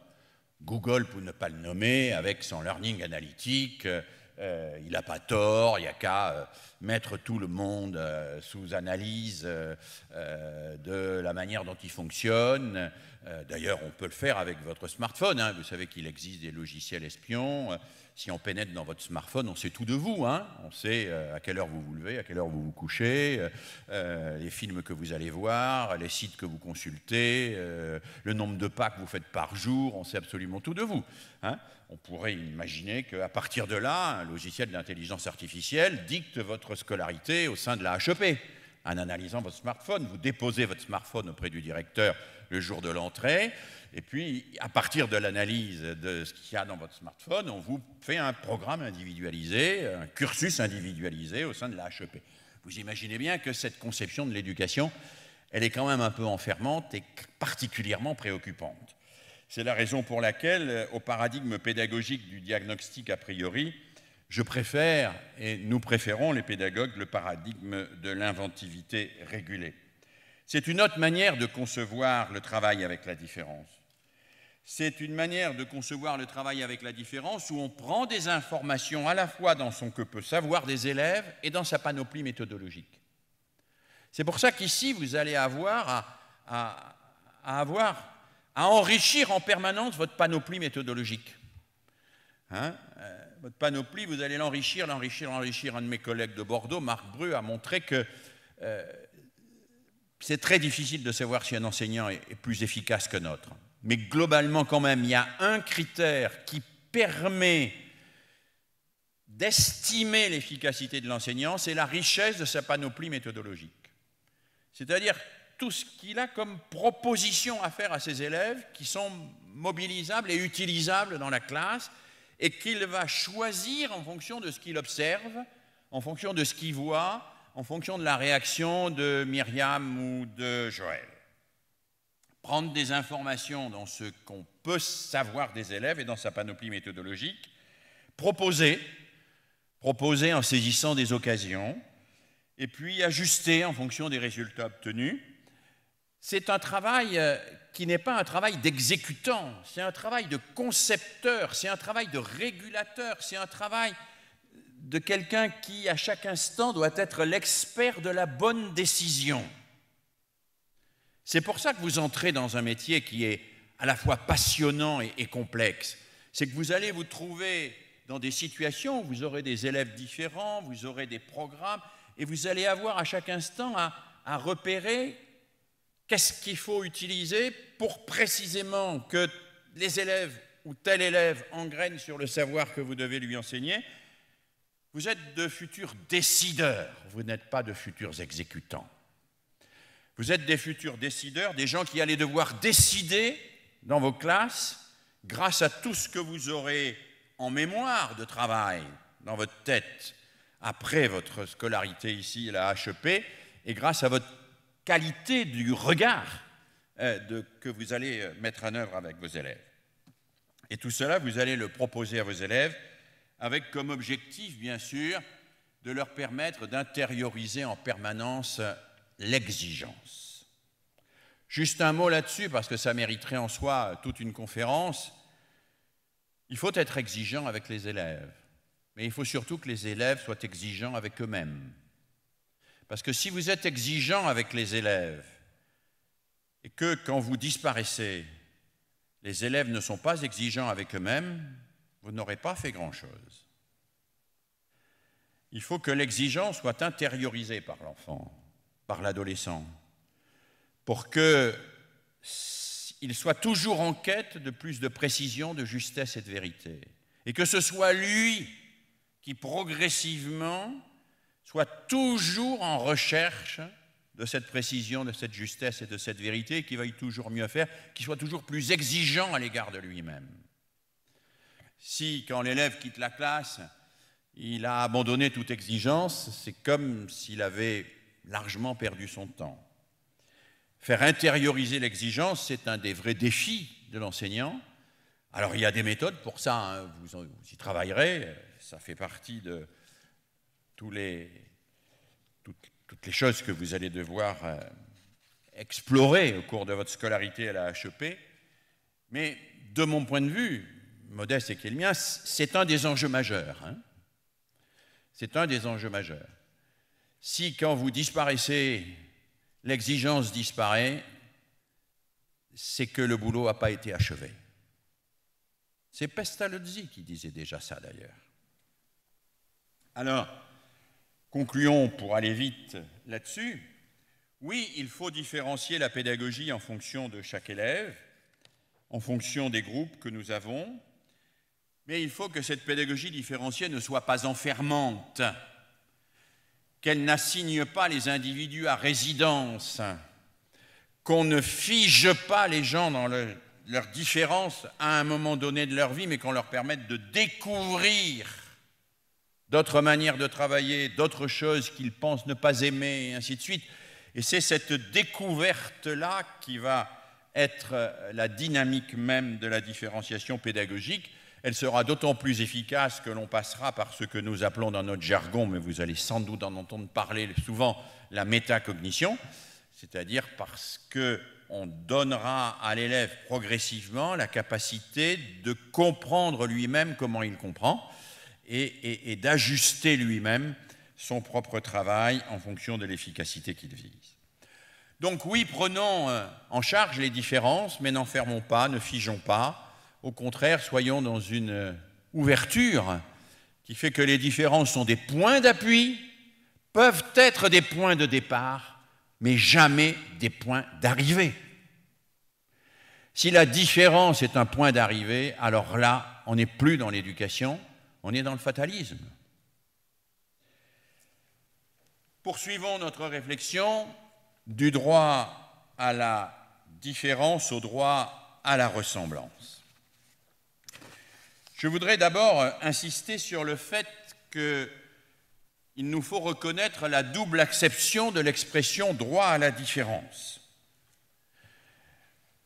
Google, pour ne pas le nommer, avec son learning analytique, euh, euh, il n'a pas tort, il n'y a qu'à euh, mettre tout le monde euh, sous analyse de la manière dont il fonctionne, euh, d'ailleurs, on peut le faire avec votre smartphone. Hein. Vous savez qu'il existe des logiciels espions. Euh, si on pénètre dans votre smartphone, on sait tout de vous. Hein. On sait euh, à quelle heure vous vous levez, à quelle heure vous vous couchez, les films que vous allez voir, les sites que vous consultez, le nombre de pas que vous faites par jour. On sait absolument tout de vous. Hein. On pourrait imaginer qu'à partir de là, un logiciel d'intelligence artificielle dicte votre scolarité au sein de la HEP. En analysant votre smartphone, vous déposez votre smartphone auprès du directeur le jour de l'entrée. Et puis, à partir de l'analyse de ce qu'il y a dans votre smartphone, on vous fait un programme individualisé, un cursus individualisé au sein de la HEP. Vous imaginez bien que cette conception de l'éducation, elle est quand même un peu enfermante et particulièrement préoccupante. C'est la raison pour laquelle, euh, au paradigme pédagogique du diagnostic a priori, je préfère, et nous préférons les pédagogues, le paradigme de l'inventivité régulée. C'est une autre manière de concevoir le travail avec la différence. C'est une manière de concevoir le travail avec la différence où on prend des informations à la fois dans son que peut savoir des élèves et dans sa panoplie méthodologique. C'est pour ça qu'ici, vous allez avoir à, enrichir en permanence votre panoplie méthodologique. Hein, euh, votre panoplie, vous allez l'enrichir, l'enrichir, l'enrichir. Un de mes collègues de Bordeaux, Marc Bru, a montré que euh, c'est très difficile de savoir si un enseignant est plus efficace que notre. Mais globalement, quand même, il y a un critère qui permet d'estimer l'efficacité de l'enseignant, c'est la richesse de sa panoplie méthodologique. C'est-à-dire tout ce qu'il a comme proposition à faire à ses élèves qui sont mobilisables et utilisables dans la classe et qu'il va choisir en fonction de ce qu'il observe, en fonction de ce qu'il voit, en fonction de la réaction de Myriam ou de Joël. Prendre des informations dans ce qu'on peut savoir des élèves et dans sa panoplie méthodologique, proposer, proposer en saisissant des occasions, et puis ajuster en fonction des résultats obtenus. C'est un travail euh, qui n'est pas un travail d'exécutant, c'est un travail de concepteur, c'est un travail de régulateur, c'est un travail de quelqu'un qui, à chaque instant, doit être l'expert de la bonne décision. C'est pour ça que vous entrez dans un métier qui est à la fois passionnant et, complexe. C'est que vous allez vous trouver dans des situations où vous aurez des élèves différents, vous aurez des programmes, et vous allez avoir à chaque instant à, repérer qu'est-ce qu'il faut utiliser pour précisément que les élèves ou tel élève engraine sur le savoir que vous devez lui enseigner, vous êtes de futurs décideurs, vous n'êtes pas de futurs exécutants. Vous êtes des futurs décideurs, des gens qui allez devoir décider dans vos classes grâce à tout ce que vous aurez en mémoire de travail dans votre tête après votre scolarité ici à la e et grâce à votre qualité du regard euh, que vous allez mettre en œuvre avec vos élèves. Et tout cela, vous allez le proposer à vos élèves avec comme objectif, bien sûr, de leur permettre d'intérioriser en permanence l'exigence. Juste un mot là-dessus, parce que ça mériterait en soi toute une conférence. Il faut être exigeant avec les élèves, mais il faut surtout que les élèves soient exigeants avec eux-mêmes. Parce que si vous êtes exigeant avec les élèves, et que quand vous disparaissez, les élèves ne sont pas exigeants avec eux-mêmes, vous n'aurez pas fait grand-chose. Il faut que l'exigence soit intériorisée par l'enfant, par l'adolescent, pour qu'il soit toujours en quête de plus de précision, de justesse et de vérité. Et que ce soit lui qui progressivement soit toujours en recherche de cette précision, de cette justesse et de cette vérité, qui veuille toujours mieux faire, qui soit toujours plus exigeant à l'égard de lui-même. Si, quand l'élève quitte la classe, il a abandonné toute exigence, c'est comme s'il avait largement perdu son temps. Faire intérioriser l'exigence, c'est un des vrais défis de l'enseignant. Alors il y a des méthodes pour ça, hein. vous, y travaillerez, ça fait partie de toutes, les choses que vous allez devoir euh, explorer au cours de votre scolarité à la HEP. Mais de mon point de vue, modeste et qui est le mien, c'est un des enjeux majeurs. Hein. C'est un des enjeux majeurs. Si quand vous disparaissez, l'exigence disparaît, c'est que le boulot n'a pas été achevé. C'est Pestalozzi qui disait déjà ça d'ailleurs. Alors, concluons pour aller vite là-dessus. Oui, il faut différencier la pédagogie en fonction de chaque élève, en fonction des groupes que nous avons, mais il faut que cette pédagogie différenciée ne soit pas enfermante, qu'elle n'assigne pas les individus à résidence, qu'on ne fige pas les gens dans leur différence à un moment donné de leur vie, mais qu'on leur permette de découvrir d'autres manières de travailler, d'autres choses qu'ils pensent ne pas aimer, et ainsi de suite. Et c'est cette découverte-là qui va être euh, la dynamique même de la différenciation pédagogique. Elle sera d'autant plus efficace que l'on passera par ce que nous appelons dans notre jargon, mais vous allez sans doute en entendre parler souvent, la métacognition, c'est-à-dire parce que on donnera à l'élève progressivement la capacité de comprendre lui-même comment il comprend et, et d'ajuster lui-même son propre travail en fonction de l'efficacité qu'il vise. Donc oui, prenons euh, en charge les différences, mais n'enfermons pas, ne figeons pas, au contraire, soyons dans une euh, ouverture qui fait que les différences sont des points d'appui, peuvent être des points de départ, mais jamais des points d'arrivée. Si la différence est un point d'arrivée, alors là, on n'est plus dans l'éducation, on est dans le fatalisme. Poursuivons notre réflexion du droit à la différence au droit à la ressemblance. Je voudrais d'abord euh, insister sur le fait qu'il nous faut reconnaître la double acception de l'expression droit à la différence.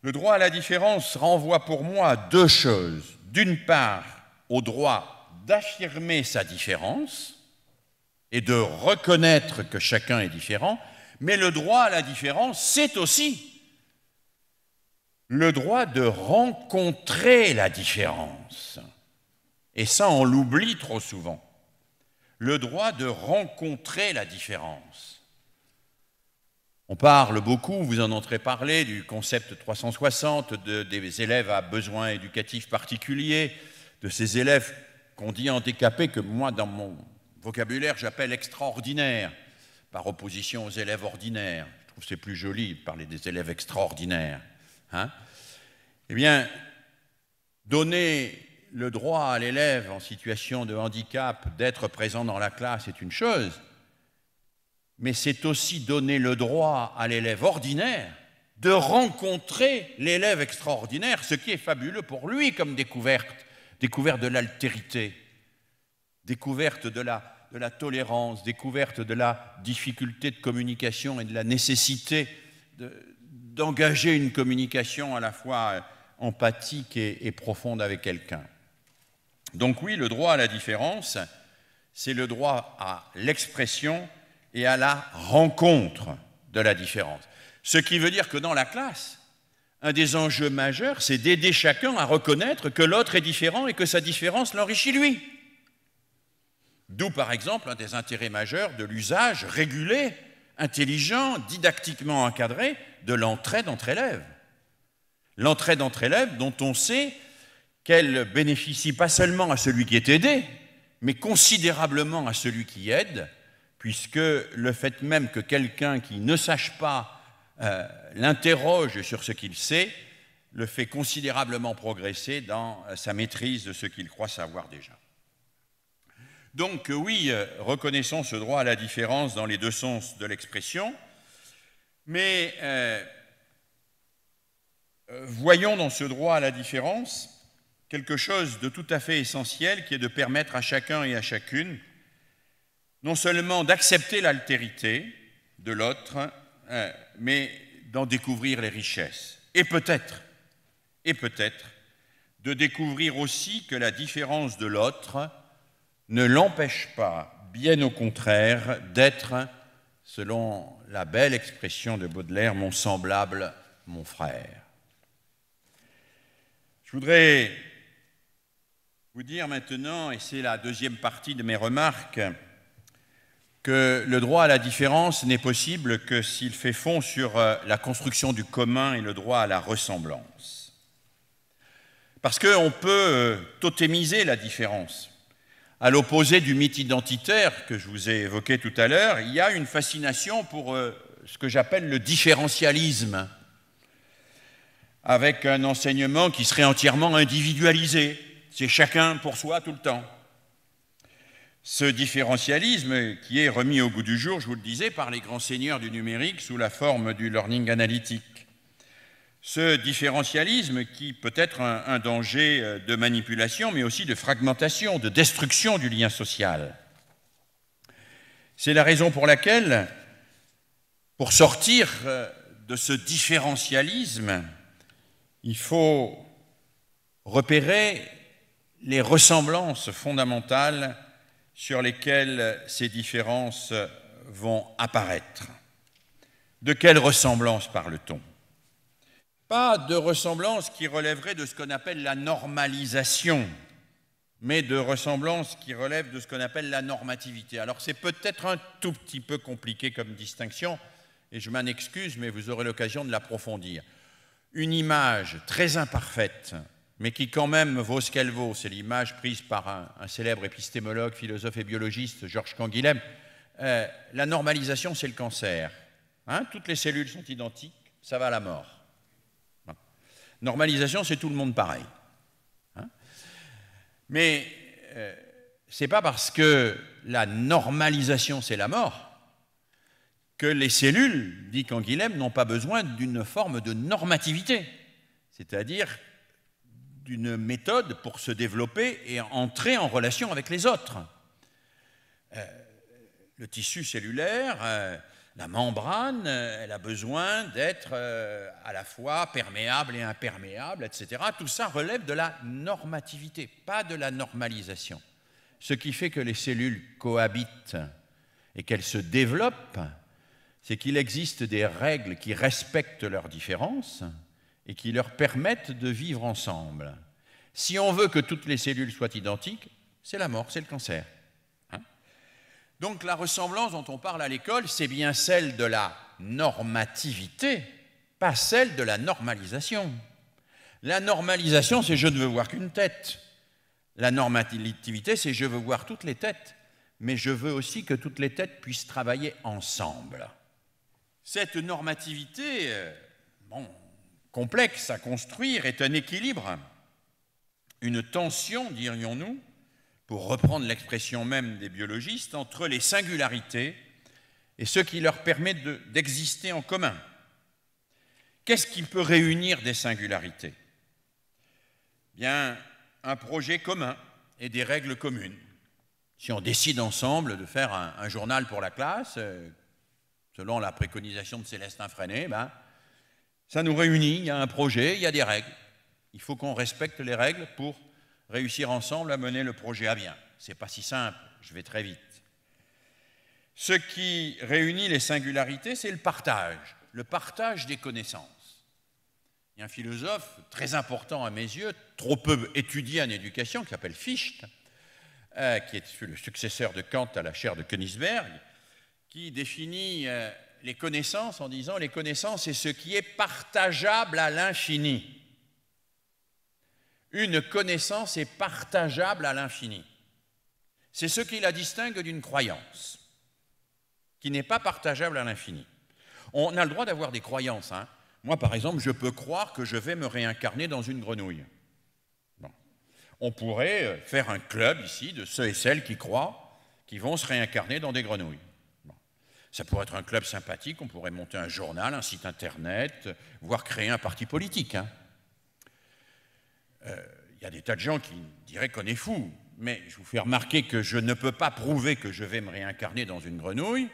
Le droit à la différence renvoie pour moi deux choses. D'une part, au droit d'affirmer sa différence et de reconnaître que chacun est différent, mais le droit à la différence, c'est aussi le droit de rencontrer la différence. Et ça, on l'oublie trop souvent. Le droit de rencontrer la différence. On parle beaucoup, vous en entrez parler, du concept 360, des élèves à besoins éducatifs particuliers, de ces élèves qu'on dit handicapés, que moi, dans mon vocabulaire, j'appelle extraordinaires, par opposition aux élèves ordinaires. Je trouve c'est plus joli de parler des élèves extraordinaires. Hein. eh bien, donner le droit à l'élève en situation de handicap d'être présent dans la classe est une chose, mais c'est aussi donner le droit à l'élève ordinaire de rencontrer l'élève extraordinaire, ce qui est fabuleux pour lui comme découverte, découverte de l'altérité, découverte de la, tolérance, découverte de la difficulté de communication et de la nécessité d'engager une communication à la fois empathique et profonde avec quelqu'un. Donc oui, le droit à la différence, c'est le droit à l'expression et à la rencontre de la différence. Ce qui veut dire que dans la classe, un des enjeux majeurs, c'est d'aider chacun à reconnaître que l'autre est différent et que sa différence l'enrichit lui. D'où par exemple un des intérêts majeurs de l'usage régulé, intelligent, didactiquement encadré de l'entraide entre élèves. L'entraide entre élèves dont on sait qu'elle bénéficie pas seulement à celui qui est aidé, mais considérablement à celui qui aide, puisque le fait même que quelqu'un qui ne sache pas euh, l'interroge sur ce qu'il sait, le fait considérablement progresser dans euh, sa maîtrise de ce qu'il croit savoir déjà. Donc euh, oui, reconnaissons ce droit à la différence dans les deux sens de l'expression, mais voyons dans ce droit à la différence quelque chose de tout à fait essentiel qui est de permettre à chacun et à chacune non seulement d'accepter l'altérité de l'autre, euh, mais d'en découvrir les richesses. Et peut-être, et peut-être, de découvrir aussi que la différence de l'autre ne l'empêche pas, bien au contraire, d'être, selon la belle expression de Baudelaire, mon semblable, mon frère. Je voudrais vous dire maintenant, et c'est la deuxième partie de mes remarques, que le droit à la différence n'est possible que s'il fait fond sur euh, la construction du commun et le droit à la ressemblance. Parce qu'on peut euh, totémiser la différence. À l'opposé du mythe identitaire que je vous ai évoqué tout à l'heure, il y a une fascination pour euh, ce que j'appelle le différentialisme, avec un enseignement qui serait entièrement individualisé, c'est chacun pour soi tout le temps. Ce différentialisme qui est remis au goût du jour, je vous le disais, par les grands seigneurs du numérique sous la forme du learning analytique. Ce différentialisme qui peut être un danger euh, de manipulation, mais aussi de fragmentation, de destruction du lien social. C'est la raison pour laquelle, pour sortir euh, de ce différentialisme, il faut repérer les ressemblances fondamentales sur lesquelles ces différences vont apparaître. De quelles ressemblances parle-t-on Pas de ressemblances qui relèveraient de ce qu'on appelle la normalisation, mais de ressemblances qui relèvent de ce qu'on appelle la normativité. Alors c'est peut-être un tout petit peu compliqué comme distinction, et je m'en excuse, mais vous aurez l'occasion de l'approfondir. Une image très imparfaite mais qui quand même vaut ce qu'elle vaut. C'est l'image prise par un, célèbre épistémologue, philosophe et biologiste, Georges Canguilhem. Euh, la normalisation, c'est le cancer. Hein. Toutes les cellules sont identiques, ça va à la mort. Normalisation, c'est tout le monde pareil. Hein. mais euh, c'est pas parce que la normalisation, c'est la mort, que les cellules, dit Canguilhem, n'ont pas besoin d'une forme de normativité. C'est-à-dire d'une méthode pour se développer et entrer en relation avec les autres. Euh, le tissu cellulaire, euh, la membrane, euh, elle a besoin d'être à la fois perméable et imperméable, etc. Tout ça relève de la normativité, pas de la normalisation. Ce qui fait que les cellules cohabitent et qu'elles se développent, c'est qu'il existe des règles qui respectent leurs différences, et qui leur permettent de vivre ensemble. Si on veut que toutes les cellules soient identiques, c'est la mort, c'est le cancer. Hein. Donc la ressemblance dont on parle à l'école, c'est bien celle de la normativité, pas celle de la normalisation. La normalisation, c'est je ne veux voir qu'une tête. La normativité, c'est je veux voir toutes les têtes, mais je veux aussi que toutes les têtes puissent travailler ensemble. Cette normativité, euh, bon, complexe à construire est un équilibre, une tension, dirions-nous, pour reprendre l'expression même des biologistes, entre les singularités et ce qui leur permet d'exister en commun. Qu'est-ce qui peut réunir des singularités Bien, un projet commun et des règles communes. Si on décide ensemble de faire un, un journal pour la classe, euh, selon la préconisation de Céleste Freinet, ben, ça nous réunit, il y a un projet, il y a des règles. Il faut qu'on respecte les règles pour réussir ensemble à mener le projet à bien. Ce n'est pas si simple, je vais très vite. Ce qui réunit les singularités, c'est le partage, le partage des connaissances. Il y a un philosophe très important à mes yeux, trop peu étudié en éducation, qui s'appelle Fichte, euh, qui est le successeur de Kant à la chaire de Königsberg, qui définit euh, les connaissances en disant les connaissances, c'est ce qui est partageable à l'infini. Une connaissance est partageable à l'infini. C'est ce qui la distingue d'une croyance, qui n'est pas partageable à l'infini. On a le droit d'avoir des croyances. Hein. Moi, par exemple, je peux croire que je vais me réincarner dans une grenouille. On pourrait euh, faire un club ici de ceux et celles qui croient, qui vont se réincarner dans des grenouilles. Ça pourrait être un club sympathique, on pourrait monter un journal, un site internet, voire créer un parti politique. Il hein. euh, y a des tas de gens qui diraient qu'on est fou, mais je vous fais remarquer que je ne peux pas prouver que je vais me réincarner dans une grenouille,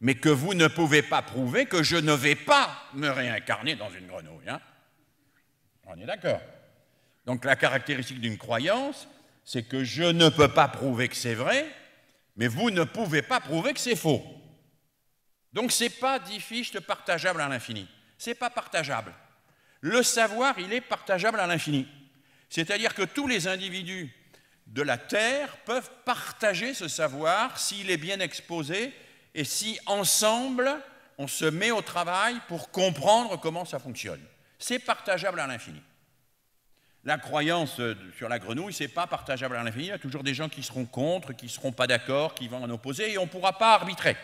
mais que vous ne pouvez pas prouver que je ne vais pas me réincarner dans une grenouille. Hein. On est d'accord. Donc la caractéristique d'une croyance, c'est que je ne peux pas prouver que c'est vrai, mais vous ne pouvez pas prouver que c'est faux. Donc ce n'est pas dit fiches de partageable à l'infini. Ce n'est pas partageable. Le savoir, il est partageable à l'infini. C'est-à-dire que tous les individus de la Terre peuvent partager ce savoir s'il est bien exposé et si ensemble on se met au travail pour comprendre comment ça fonctionne. C'est partageable à l'infini. La croyance euh, sur la grenouille, n'est pas partageable à l'infini. Il y a toujours des gens qui seront contre, qui ne seront pas d'accord, qui vont en opposer et on ne pourra pas arbitrer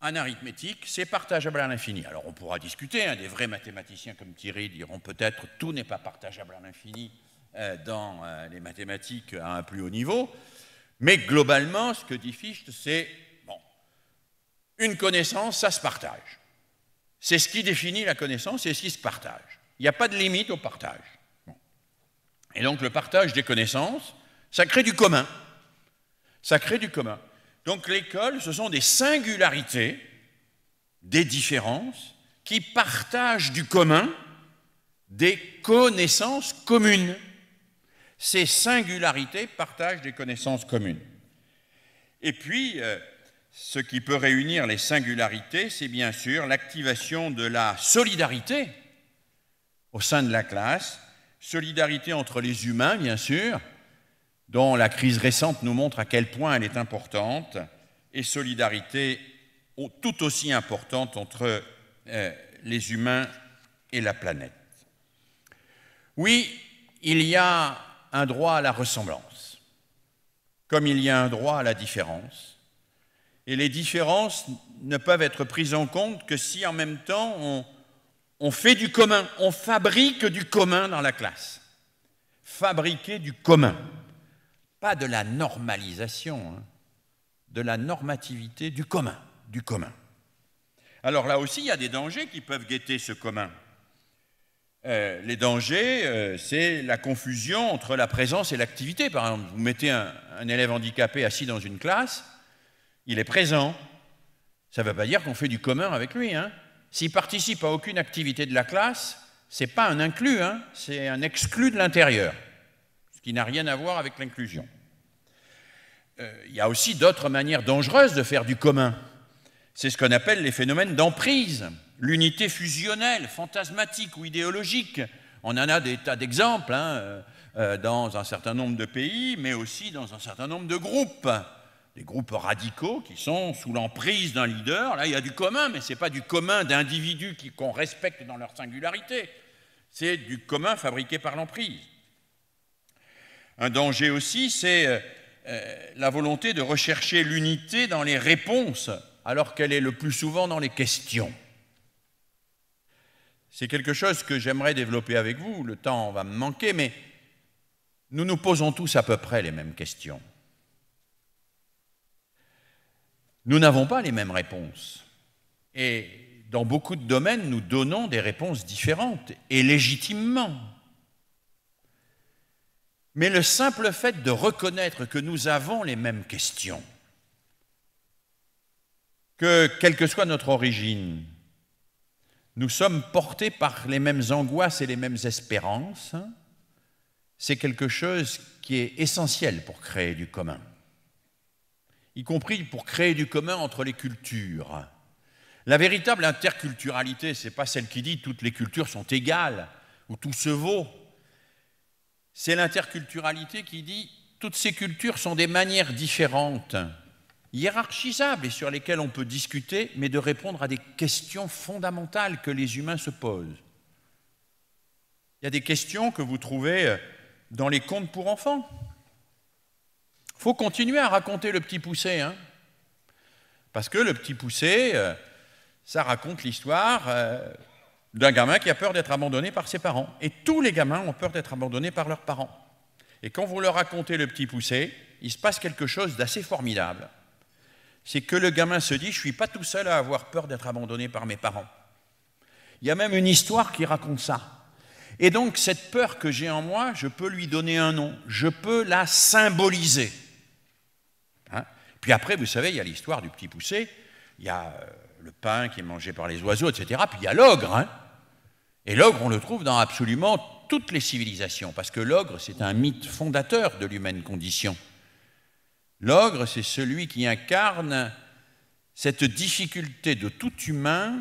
en arithmétique, c'est partageable à l'infini. Alors on pourra discuter, hein, des vrais mathématiciens comme Thierry diront peut-être tout n'est pas partageable à l'infini euh, dans euh, les mathématiques à un plus haut niveau, mais globalement, ce que dit Fichte, c'est bon, une connaissance, ça se partage. C'est ce qui définit la connaissance et ce qui se partage. Il n'y a pas de limite au partage. Et donc le partage des connaissances, ça crée du commun. Ça crée du commun. Donc l'école, ce sont des singularités, des différences, qui partagent du commun des connaissances communes. Ces singularités partagent des connaissances communes. Et puis, euh, ce qui peut réunir les singularités, c'est bien sûr l'activation de la solidarité au sein de la classe, solidarité entre les humains, bien sûr, dont la crise récente nous montre à quel point elle est importante, et solidarité tout aussi importante entre euh, les humains et la planète. Oui, il y a un droit à la ressemblance, comme il y a un droit à la différence. Et les différences ne peuvent être prises en compte que si en même temps on, on fait du commun, on fabrique du commun dans la classe. Fabriquer du commun pas de la normalisation, hein. de la normativité du commun, du commun. Alors là aussi, il y a des dangers qui peuvent guetter ce commun. Euh, les dangers, euh, c'est la confusion entre la présence et l'activité. Par exemple, vous mettez un, élève handicapé assis dans une classe, il est présent. Ça ne veut pas dire qu'on fait du commun avec lui. Hein. S'il participe à aucune activité de la classe, ce n'est pas un inclus, hein, c'est un exclu de l'intérieur n'a rien à voir avec l'inclusion. Euh, il y a aussi d'autres manières dangereuses de faire du commun. C'est ce qu'on appelle les phénomènes d'emprise, l'unité fusionnelle, fantasmatique ou idéologique. On en a des tas d'exemples hein, euh, euh, dans un certain nombre de pays, mais aussi dans un certain nombre de groupes. Des groupes radicaux qui sont sous l'emprise d'un leader. Là, il y a du commun, mais ce n'est pas du commun d'individus qu'on respecte dans leur singularité. C'est du commun fabriqué par l'emprise. Un danger aussi, c'est euh, euh, la volonté de rechercher l'unité dans les réponses, alors qu'elle est le plus souvent dans les questions. C'est quelque chose que j'aimerais développer avec vous, le temps va me manquer, mais nous nous posons tous à peu près les mêmes questions. Nous n'avons pas les mêmes réponses. Et dans beaucoup de domaines, nous donnons des réponses différentes, et légitimement mais le simple fait de reconnaître que nous avons les mêmes questions, que quelle que soit notre origine, nous sommes portés par les mêmes angoisses et les mêmes espérances, hein, c'est quelque chose qui est essentiel pour créer du commun, y compris pour créer du commun entre les cultures. La véritable interculturalité, ce n'est pas celle qui dit toutes les cultures sont égales ou tout se vaut c'est l'interculturalité qui dit toutes ces cultures sont des manières différentes, hiérarchisables et sur lesquelles on peut discuter, mais de répondre à des questions fondamentales que les humains se posent. Il y a des questions que vous trouvez euh, dans les contes pour enfants. Il faut continuer à raconter le petit poussé, hein parce que le petit poussé, euh, ça raconte l'histoire euh, d'un gamin qui a peur d'être abandonné par ses parents. Et tous les gamins ont peur d'être abandonnés par leurs parents. Et quand vous leur racontez le petit poussé, il se passe quelque chose d'assez formidable. C'est que le gamin se dit, je ne suis pas tout seul à avoir peur d'être abandonné par mes parents. Il y a même une histoire qui raconte ça. Et donc cette peur que j'ai en moi, je peux lui donner un nom, je peux la symboliser. Hein Puis après, vous savez, il y a l'histoire du petit poussé, il y a euh, le pain qui est mangé par les oiseaux, etc. Puis il y a l'ogre. Hein. et l'ogre, on le trouve dans absolument toutes les civilisations, parce que l'ogre, c'est un mythe fondateur de l'humaine condition. L'ogre, c'est celui qui incarne cette difficulté de tout humain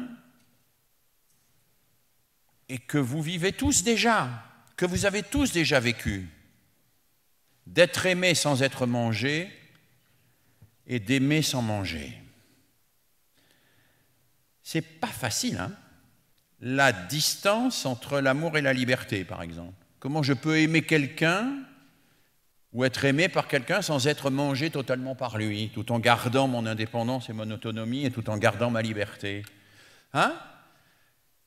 et que vous vivez tous déjà, que vous avez tous déjà vécu, d'être aimé sans être mangé et d'aimer sans manger c'est pas facile. Hein la distance entre l'amour et la liberté, par exemple. Comment je peux aimer quelqu'un ou être aimé par quelqu'un sans être mangé totalement par lui, tout en gardant mon indépendance et mon autonomie et tout en gardant ma liberté Hein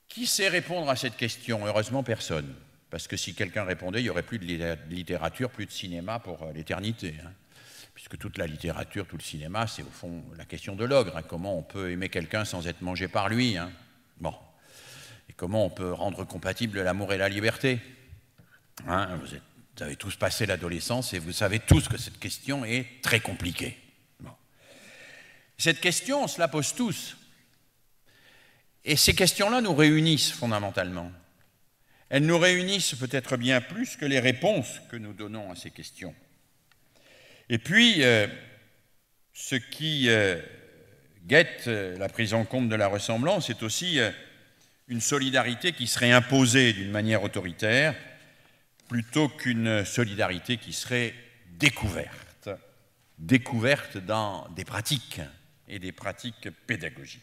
Qui sait répondre à cette question Heureusement, personne. Parce que si quelqu'un répondait, il n'y aurait plus de littérature, plus de cinéma pour euh, l'éternité. Hein puisque toute la littérature, tout le cinéma, c'est au fond la question de l'ogre. Hein. comment on peut aimer quelqu'un sans être mangé par lui hein. Bon. Et comment on peut rendre compatible l'amour et la liberté hein. vous, avez tous passé l'adolescence et vous savez tous que cette question est très compliquée. Cette question, on se la pose tous. Et ces questions-là nous réunissent fondamentalement. Elles nous réunissent peut-être bien plus que les réponses que nous donnons à ces questions. Et puis, euh, ce qui euh, guette euh, la prise en compte de la ressemblance est aussi une solidarité qui serait imposée d'une manière autoritaire plutôt qu'une solidarité qui serait découverte, découverte dans des pratiques et des pratiques pédagogiques.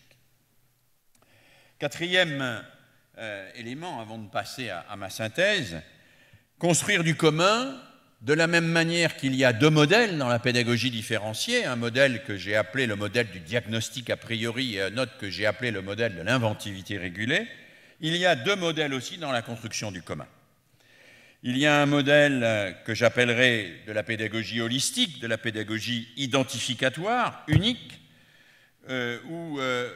Quatrième élément, avant de passer à ma synthèse, construire du commun, de la même manière qu'il y a deux modèles dans la pédagogie différenciée, un modèle que j'ai appelé le modèle du diagnostic a priori et un autre que j'ai appelé le modèle de l'inventivité régulée, il y a deux modèles aussi dans la construction du commun. Il y a un modèle euh, que j'appellerai de la pédagogie holistique, de la pédagogie identificatoire, unique, euh, où euh,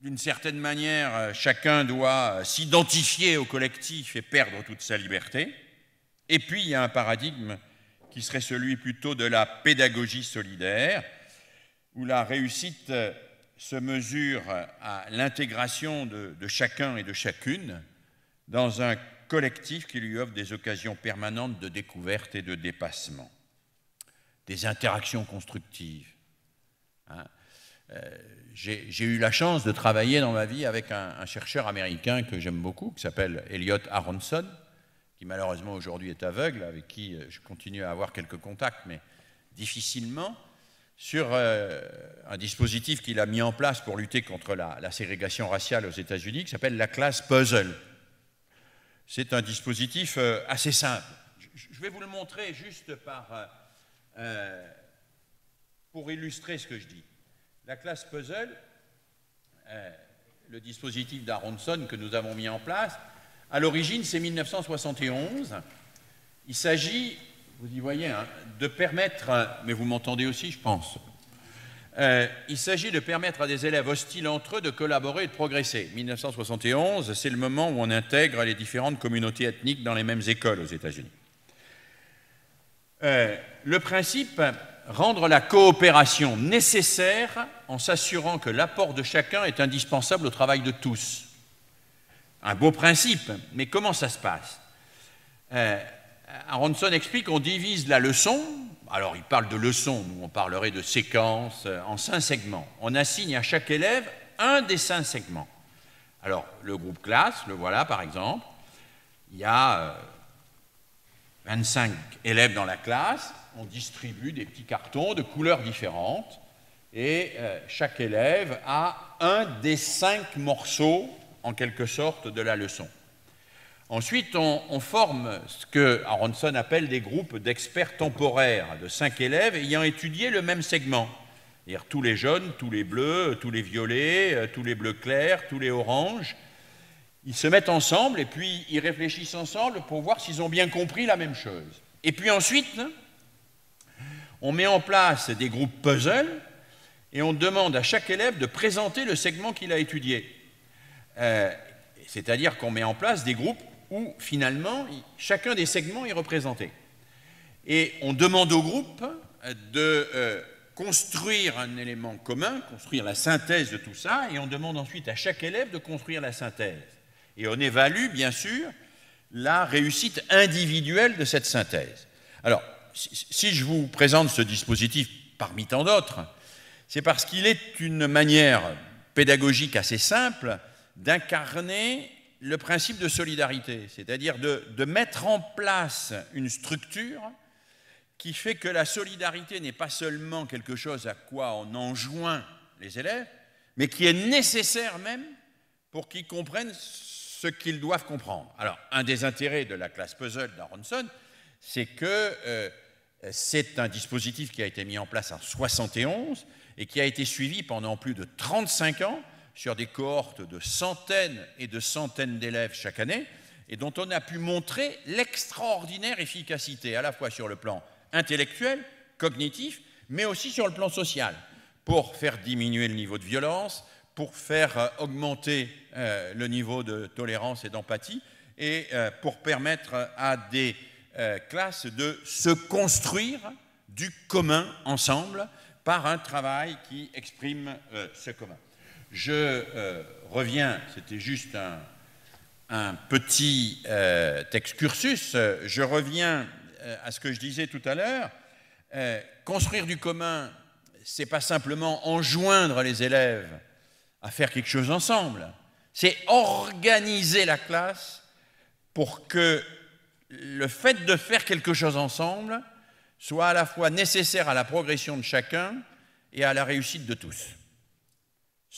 d'une certaine manière chacun doit s'identifier au collectif et perdre toute sa liberté. Et puis, il y a un paradigme qui serait celui plutôt de la pédagogie solidaire, où la réussite euh, se mesure à l'intégration de, chacun et de chacune dans un collectif qui lui offre des occasions permanentes de découverte et de dépassement, des interactions constructives. Hein. Euh, j'ai eu la chance de travailler dans ma vie avec un, un chercheur américain que j'aime beaucoup, qui s'appelle Elliot Aronson, qui malheureusement aujourd'hui est aveugle, avec qui euh, je continue à avoir quelques contacts, mais difficilement, sur euh, un dispositif qu'il a mis en place pour lutter contre la, ségrégation raciale aux États-Unis, qui s'appelle la classe puzzle. C'est un dispositif euh, assez simple. Je, vais vous le montrer juste par, pour illustrer ce que je dis. La classe puzzle, le dispositif d'Aronson que nous avons mis en place, à l'origine, c'est 1971. Il s'agit, vous y voyez, hein, de permettre, mais vous m'entendez aussi, je pense, euh, il s'agit de permettre à des élèves hostiles entre eux de collaborer et de progresser. 1971, c'est le moment où on intègre les différentes communautés ethniques dans les mêmes écoles aux États-Unis. Euh, le principe, rendre la coopération nécessaire en s'assurant que l'apport de chacun est indispensable au travail de tous. Un beau principe, mais comment ça se passe euh, Aronson explique qu'on divise la leçon, alors il parle de leçon, nous on parlerait de séquence, euh, en cinq segments. On assigne à chaque élève un des cinq segments. Alors le groupe classe, le voilà par exemple, il y a 25 euh, élèves dans la classe, on distribue des petits cartons de couleurs différentes et chaque élève a un des cinq morceaux en quelque sorte de la leçon. Ensuite, on, forme ce que Aronson appelle des groupes d'experts temporaires de cinq élèves ayant étudié le même segment. C'est-à-dire tous les jaunes, tous les bleus, tous les violets, euh, tous les bleus clairs, tous les oranges. Ils se mettent ensemble et puis ils réfléchissent ensemble pour voir s'ils ont bien compris la même chose. Et puis ensuite, on met en place des groupes puzzle et on demande à chaque élève de présenter le segment qu'il a étudié. Euh, c'est-à-dire qu'on met en place des groupes où finalement chacun des segments est représenté. Et on demande au groupe euh, de euh, construire un élément commun, construire la synthèse de tout ça, et on demande ensuite à chaque élève de construire la synthèse. Et on évalue, bien sûr, la réussite individuelle de cette synthèse. Alors, si je vous présente ce dispositif parmi tant d'autres, c'est parce qu'il est une manière pédagogique assez simple d'incarner le principe de solidarité, c'est-à-dire de, mettre en place une structure qui fait que la solidarité n'est pas seulement quelque chose à quoi on enjoint les élèves, mais qui est nécessaire même pour qu'ils comprennent ce qu'ils doivent comprendre. Alors, un des intérêts de la classe puzzle d'Aronson, c'est que euh, c'est un dispositif qui a été mis en place en 71 et qui a été suivi pendant plus de 35 ans sur des cohortes de centaines et de centaines d'élèves chaque année, et dont on a pu montrer l'extraordinaire efficacité, à la fois sur le plan intellectuel, cognitif, mais aussi sur le plan social, pour faire diminuer le niveau de violence, pour faire euh, augmenter euh, le niveau de tolérance et d'empathie, et euh, pour permettre à des classes de se construire du commun ensemble par un travail qui exprime ce commun. Je euh, reviens, c'était juste un, petit euh, excursus, je reviens euh, à ce que je disais tout à l'heure. construire du commun, c'est pas simplement enjoindre les élèves à faire quelque chose ensemble, c'est organiser la classe pour que le fait de faire quelque chose ensemble soit à la fois nécessaire à la progression de chacun et à la réussite de tous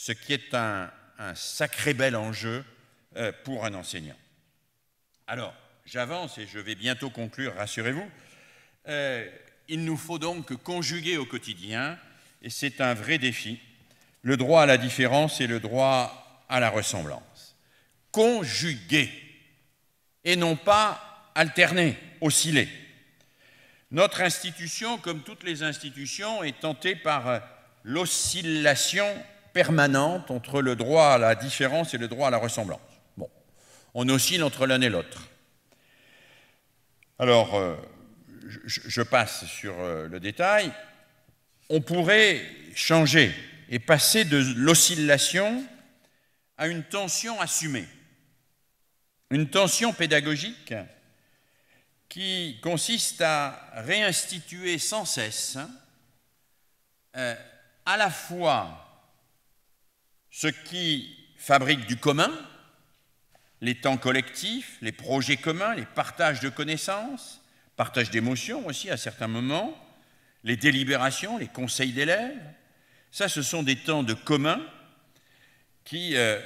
ce qui est un, sacré bel enjeu euh, pour un enseignant. Alors, j'avance et je vais bientôt conclure, rassurez-vous. Euh, il nous faut donc conjuguer au quotidien, et c'est un vrai défi, le droit à la différence et le droit à la ressemblance. Conjuguer, et non pas alterner, osciller. Notre institution, comme toutes les institutions, est tentée par euh, l'oscillation permanente entre le droit à la différence et le droit à la ressemblance. Bon, on oscille entre l'un et l'autre. Alors, euh, je, passe sur euh, le détail. On pourrait changer et passer de l'oscillation à une tension assumée, une tension pédagogique qui consiste à réinstituer sans cesse hein, euh, à la fois ce qui fabrique du commun, les temps collectifs, les projets communs, les partages de connaissances, partage d'émotions aussi à certains moments, les délibérations, les conseils d'élèves, ça ce sont des temps de commun qui euh,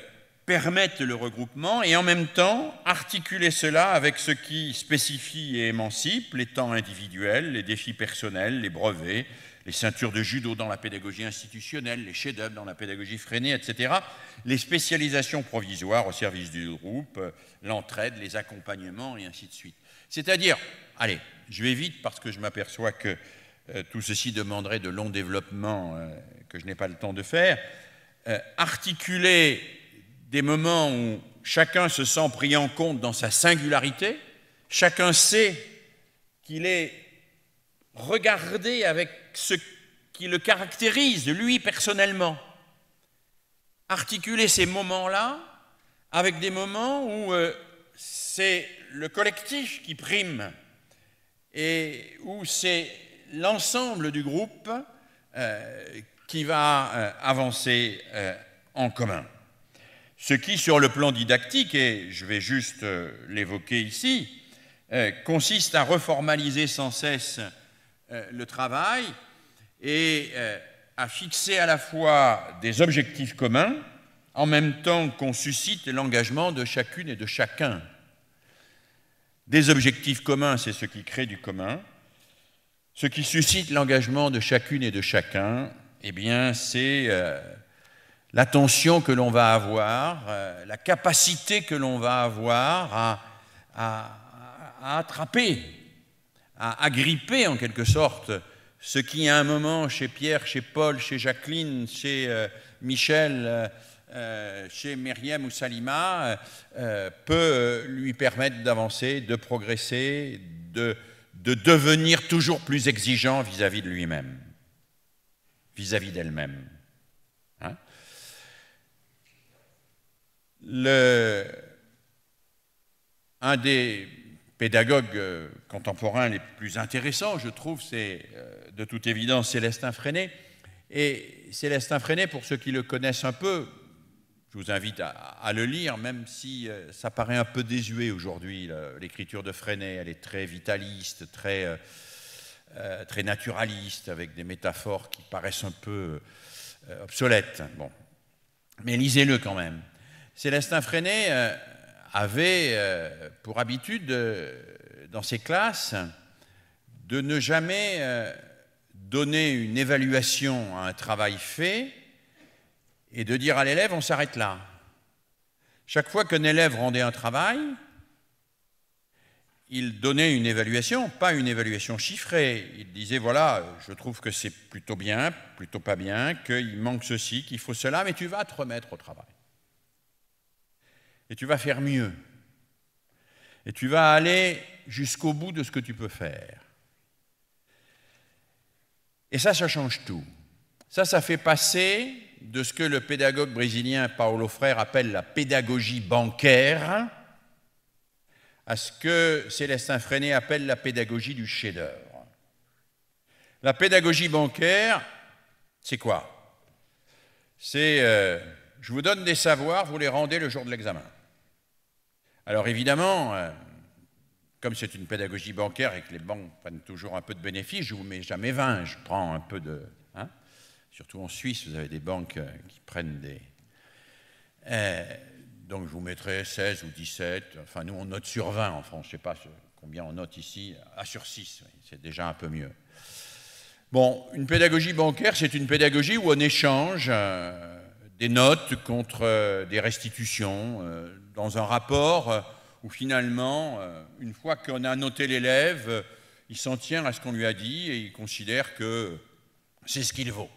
permettent le regroupement et en même temps articuler cela avec ce qui spécifie et émancipe les temps individuels, les défis personnels, les brevets, les ceintures de judo dans la pédagogie institutionnelle, les chefs-d'œuvre dans la pédagogie freinée, etc. Les spécialisations provisoires au service du groupe, l'entraide, les accompagnements et ainsi de suite. C'est-à-dire, allez, je vais vite parce que je m'aperçois que euh, tout ceci demanderait de longs développements euh, que je n'ai pas le temps de faire. Euh, articuler des moments où chacun se sent pris en compte dans sa singularité, chacun sait qu'il est regarder avec ce qui le caractérise, lui personnellement. Articuler ces moments-là avec des moments où euh, c'est le collectif qui prime et où c'est l'ensemble du groupe euh, qui va euh, avancer en commun. Ce qui, sur le plan didactique, et je vais juste l'évoquer ici, consiste à reformaliser sans cesse euh, le travail et euh, à fixer à la fois des objectifs communs, en même temps qu'on suscite l'engagement de chacune et de chacun. Des objectifs communs, c'est ce qui crée du commun. Ce qui suscite l'engagement de chacune et de chacun, eh bien, c'est euh, l'attention que l'on va avoir, la capacité que l'on va avoir à attraper à agripper en quelque sorte ce qui à un moment chez Pierre, chez Paul, chez Jacqueline, chez euh, Michel, euh, euh, chez Myriam ou Salima peut lui permettre d'avancer, de progresser, de, devenir toujours plus exigeant vis-à-vis de lui-même, vis-à-vis d'elle-même. Hein. un des pédagogues contemporains les plus intéressants, je trouve, c'est euh, de toute évidence Célestin Freinet. Et Célestin Freinet, pour ceux qui le connaissent un peu, je vous invite à, le lire, même si euh, ça paraît un peu désuet aujourd'hui. L'écriture de Freinet, elle est très vitaliste, très, euh, très naturaliste, avec des métaphores qui paraissent un peu obsolètes. Bon. Mais lisez-le quand même. Célestin Freinet avait pour habitude dans ces classes de ne jamais euh, donner une évaluation à un travail fait et de dire à l'élève on s'arrête là. Chaque fois qu'un élève rendait un travail, il donnait une évaluation, pas une évaluation chiffrée. Il disait voilà, je trouve que c'est plutôt bien, plutôt pas bien, qu'il manque ceci, qu'il faut cela, mais tu vas te remettre au travail. Et tu vas faire mieux. Et tu vas aller jusqu'au bout de ce que tu peux faire. Et ça, ça change tout. Ça, ça fait passer de ce que le pédagogue brésilien Paulo frère appelle la pédagogie bancaire à ce que Célestin Freinet appelle la pédagogie du chef-d'œuvre. La pédagogie bancaire, c'est quoi C'est euh, je vous donne des savoirs, vous les rendez le jour de l'examen. Alors évidemment, euh, comme c'est une pédagogie bancaire et que les banques prennent toujours un peu de bénéfices, je ne vous mets jamais 20, je prends un peu de... Hein. Surtout en Suisse, vous avez des banques euh, qui prennent des... Euh, donc je vous mettrai 16 ou 17, enfin nous on note sur 20 en France, je ne sais pas combien on note ici, à ah, sur 6, c'est déjà un peu mieux. Bon, une pédagogie bancaire, c'est une pédagogie où on échange euh, des notes contre des restitutions dans un rapport où finalement, euh, une fois qu'on a noté l'élève, euh, il s'en tient à ce qu'on lui a dit et il considère que c'est ce qu'il vaut.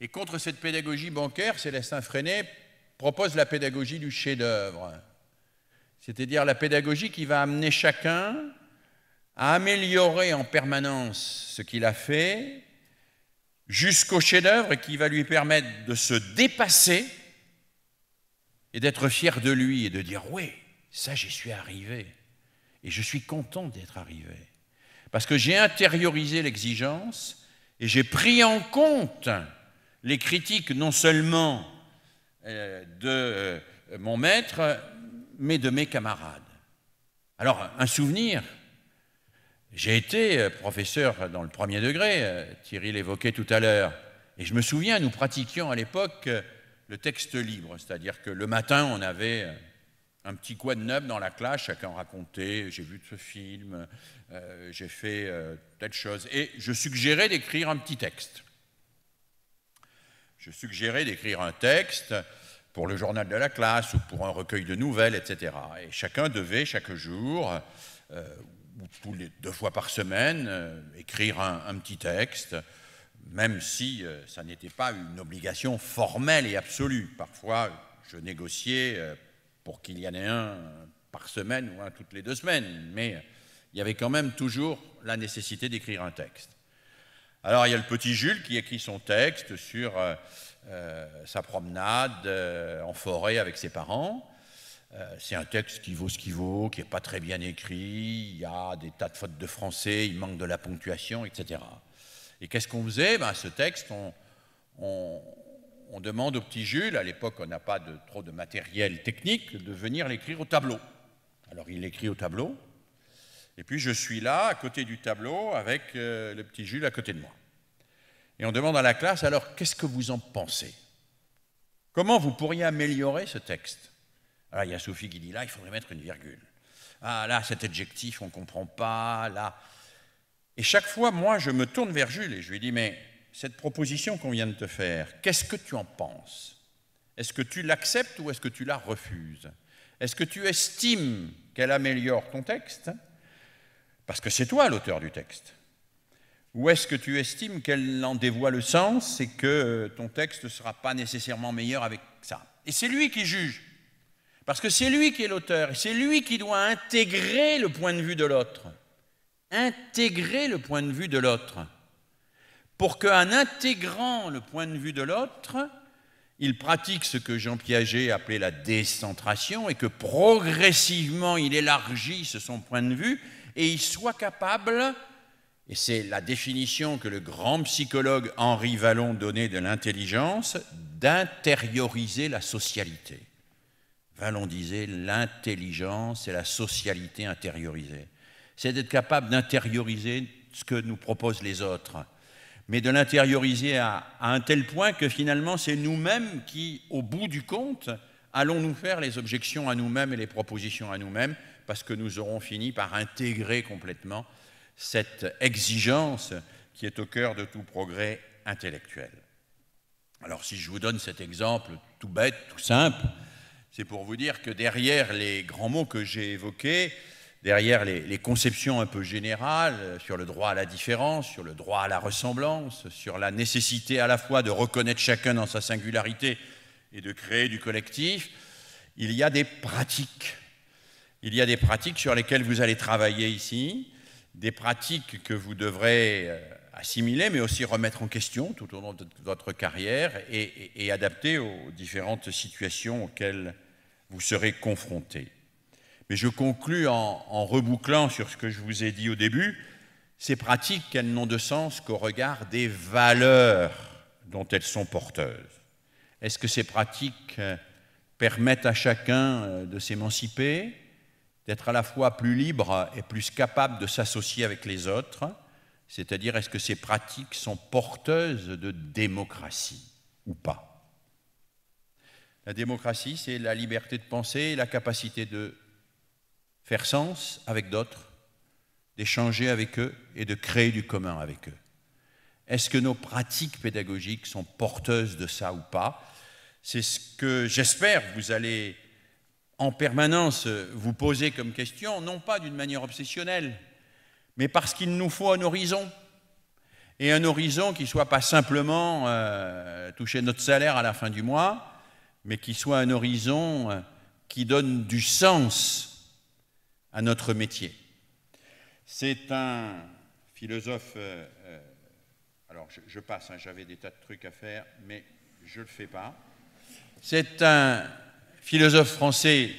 Et contre cette pédagogie bancaire, Célestin Freinet propose la pédagogie du chef-d'œuvre, c'est-à-dire la pédagogie qui va amener chacun à améliorer en permanence ce qu'il a fait jusqu'au chef-d'œuvre qui va lui permettre de se dépasser et d'être fier de lui et de dire oui, ça, j'y suis arrivé. Et je suis content d'être arrivé. Parce que j'ai intériorisé l'exigence et j'ai pris en compte les critiques non seulement euh, de euh, mon maître, mais de mes camarades. Alors, un souvenir, j'ai été euh, professeur dans le premier degré, Thierry l'évoquait tout à l'heure, et je me souviens, nous pratiquions à l'époque le texte libre, c'est-à-dire que le matin, on avait un petit coin de neuf dans la classe, chacun racontait, j'ai vu ce film, euh, j'ai fait euh, telle chose. Et je suggérais d'écrire un petit texte. Je suggérais d'écrire un texte pour le journal de la classe ou pour un recueil de nouvelles, etc. Et chacun devait chaque jour, euh, ou deux fois par semaine, écrire un, un, petit texte même si ça n'était pas une obligation formelle et absolue. Parfois, je négociais pour qu'il y en ait un par semaine ou un toutes les deux semaines, mais il y avait quand même toujours la nécessité d'écrire un texte. Alors il y a le petit Jules qui écrit son texte sur euh, euh, sa promenade euh, en forêt avec ses parents. c'est un texte qui vaut ce qu'il vaut, qui n'est pas très bien écrit, il y a des tas de fautes de français, il manque de la ponctuation, etc. Et qu'est-ce qu'on faisait ben, Ce texte, on, on demande au petit Jules, à l'époque on n'a pas de, trop de matériel technique, de venir l'écrire au tableau. Alors il l'écrit au tableau, et puis je suis là, à côté du tableau, avec euh, le petit Jules à côté de moi. Et on demande à la classe, alors qu'est-ce que vous en pensez Comment vous pourriez améliorer ce texte Ah, il y a Sophie qui dit, là, il faudrait mettre une virgule. Ah là, cet adjectif, on ne comprend pas, là. Et chaque fois, moi, je me tourne vers Jules et je lui dis, mais cette proposition qu'on vient de te faire, qu'est-ce que tu en penses Est-ce que tu l'acceptes ou est-ce que tu la refuses Est-ce que tu estimes qu'elle améliore ton texte Parce que c'est toi l'auteur du texte. Ou est-ce que tu estimes qu'elle en dévoie le sens et que ton texte ne sera pas nécessairement meilleur avec ça Et c'est lui qui juge. Parce que c'est lui qui est l'auteur, et c'est lui qui doit intégrer le point de vue de l'autre. Intégrer le point de vue de l'autre pour qu'en intégrant le point de vue de l'autre, il pratique ce que Jean Piaget appelait la décentration et que progressivement il élargisse son point de vue et il soit capable, et c'est la définition que le grand psychologue Henri Vallon donnait de l'intelligence, d'intérioriser la socialité. Vallon disait l'intelligence, et la socialité intériorisée. C'est d'être capable d'intérioriser ce que nous proposent les autres mais de l'intérioriser à, un tel point que finalement c'est nous-mêmes qui, au bout du compte, allons nous faire les objections à nous-mêmes et les propositions à nous-mêmes, parce que nous aurons fini par intégrer complètement cette exigence qui est au cœur de tout progrès intellectuel. Alors si je vous donne cet exemple tout bête, tout simple, c'est pour vous dire que derrière les grands mots que j'ai évoqués, derrière les, conceptions un peu générales euh, sur le droit à la différence, sur le droit à la ressemblance, sur la nécessité à la fois de reconnaître chacun dans sa singularité et de créer du collectif, il y a des pratiques. Il y a des pratiques sur lesquelles vous allez travailler ici, des pratiques que vous devrez euh, assimiler, mais aussi remettre en question tout au long de votre carrière et, et adapter aux différentes situations auxquelles vous serez confrontés. Mais je conclus en, en rebouclant sur ce que je vous ai dit au début. Ces pratiques, elles n'ont de sens qu'au regard des valeurs dont elles sont porteuses. Est-ce que ces pratiques euh, permettent à chacun euh, de s'émanciper, d'être à la fois plus libre et plus capable de s'associer avec les autres C'est-à-dire, est-ce que ces pratiques sont porteuses de démocratie ou pas La démocratie, c'est la liberté de penser et la capacité de faire sens avec d'autres, d'échanger avec eux et de créer du commun avec eux. Est-ce que nos pratiques pédagogiques sont porteuses de ça ou pas C'est ce que j'espère vous allez en permanence vous poser comme question, non pas d'une manière obsessionnelle, mais parce qu'il nous faut un horizon. Et un horizon qui ne soit pas simplement euh, toucher notre salaire à la fin du mois, mais qui soit un horizon euh, qui donne du sens à notre métier. C'est un philosophe, euh, euh, alors je, passe, hein, j'avais des tas de trucs à faire, mais je ne le fais pas. C'est un philosophe français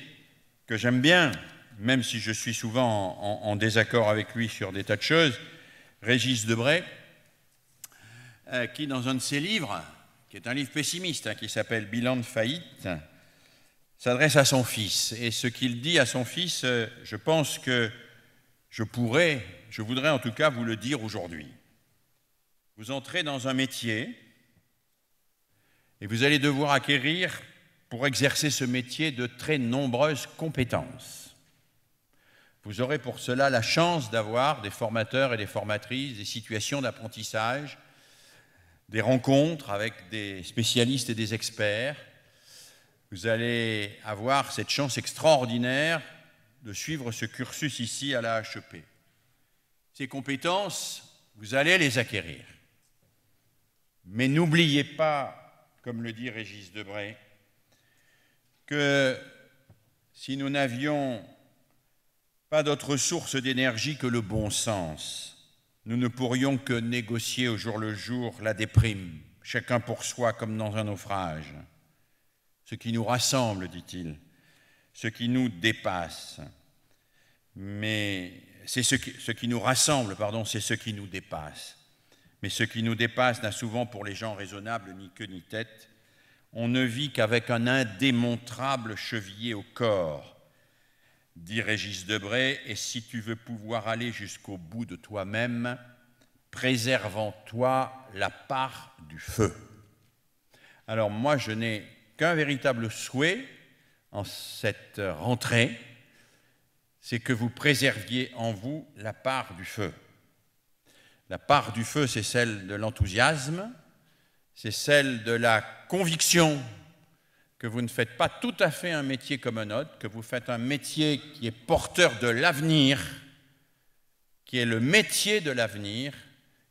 que j'aime bien, même si je suis souvent en, désaccord avec lui sur des tas de choses, Régis Debray, euh, qui dans un de ses livres, qui est un livre pessimiste, hein, qui s'appelle Bilan de faillite, s'adresse à son fils. Et ce qu'il dit à son fils, euh, je pense que je pourrais, je voudrais en tout cas vous le dire aujourd'hui. Vous entrez dans un métier et vous allez devoir acquérir, pour exercer ce métier, de très nombreuses compétences. Vous aurez pour cela la chance d'avoir des formateurs et des formatrices, des situations d'apprentissage, des rencontres avec des spécialistes et des experts, vous allez avoir cette chance extraordinaire de suivre ce cursus ici à la HEP. Ces compétences, vous allez les acquérir. Mais n'oubliez pas, comme le dit Régis Debray, que si nous n'avions pas d'autre source d'énergie que le bon sens, nous ne pourrions que négocier au jour le jour la déprime, chacun pour soi comme dans un naufrage ce qui nous rassemble, dit-il, ce qui nous dépasse. Mais c'est ce qui, ce qui nous rassemble, pardon, c'est ce qui nous dépasse. Mais ce qui nous dépasse n'a souvent pour les gens raisonnables ni queue ni tête. On ne vit qu'avec un indémontrable chevillé au corps, dit Régis Debray, et si tu veux pouvoir aller jusqu'au bout de toi-même, préserve en toi la part du feu. Alors moi, je n'ai qu'un véritable souhait en cette rentrée, c'est que vous préserviez en vous la part du feu. La part du feu, c'est celle de l'enthousiasme, c'est celle de la conviction que vous ne faites pas tout à fait un métier comme un autre, que vous faites un métier qui est porteur de l'avenir, qui est le métier de l'avenir,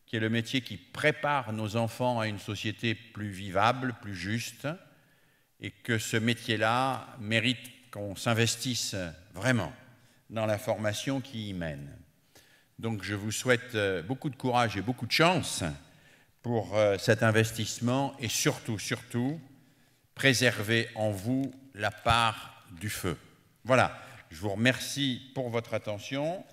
qui est le métier qui prépare nos enfants à une société plus vivable, plus juste, et que ce métier-là mérite qu'on s'investisse vraiment dans la formation qui y mène. Donc je vous souhaite euh, beaucoup de courage et beaucoup de chance pour euh, cet investissement et surtout, surtout, préservez en vous la part du feu. Voilà, je vous remercie pour votre attention.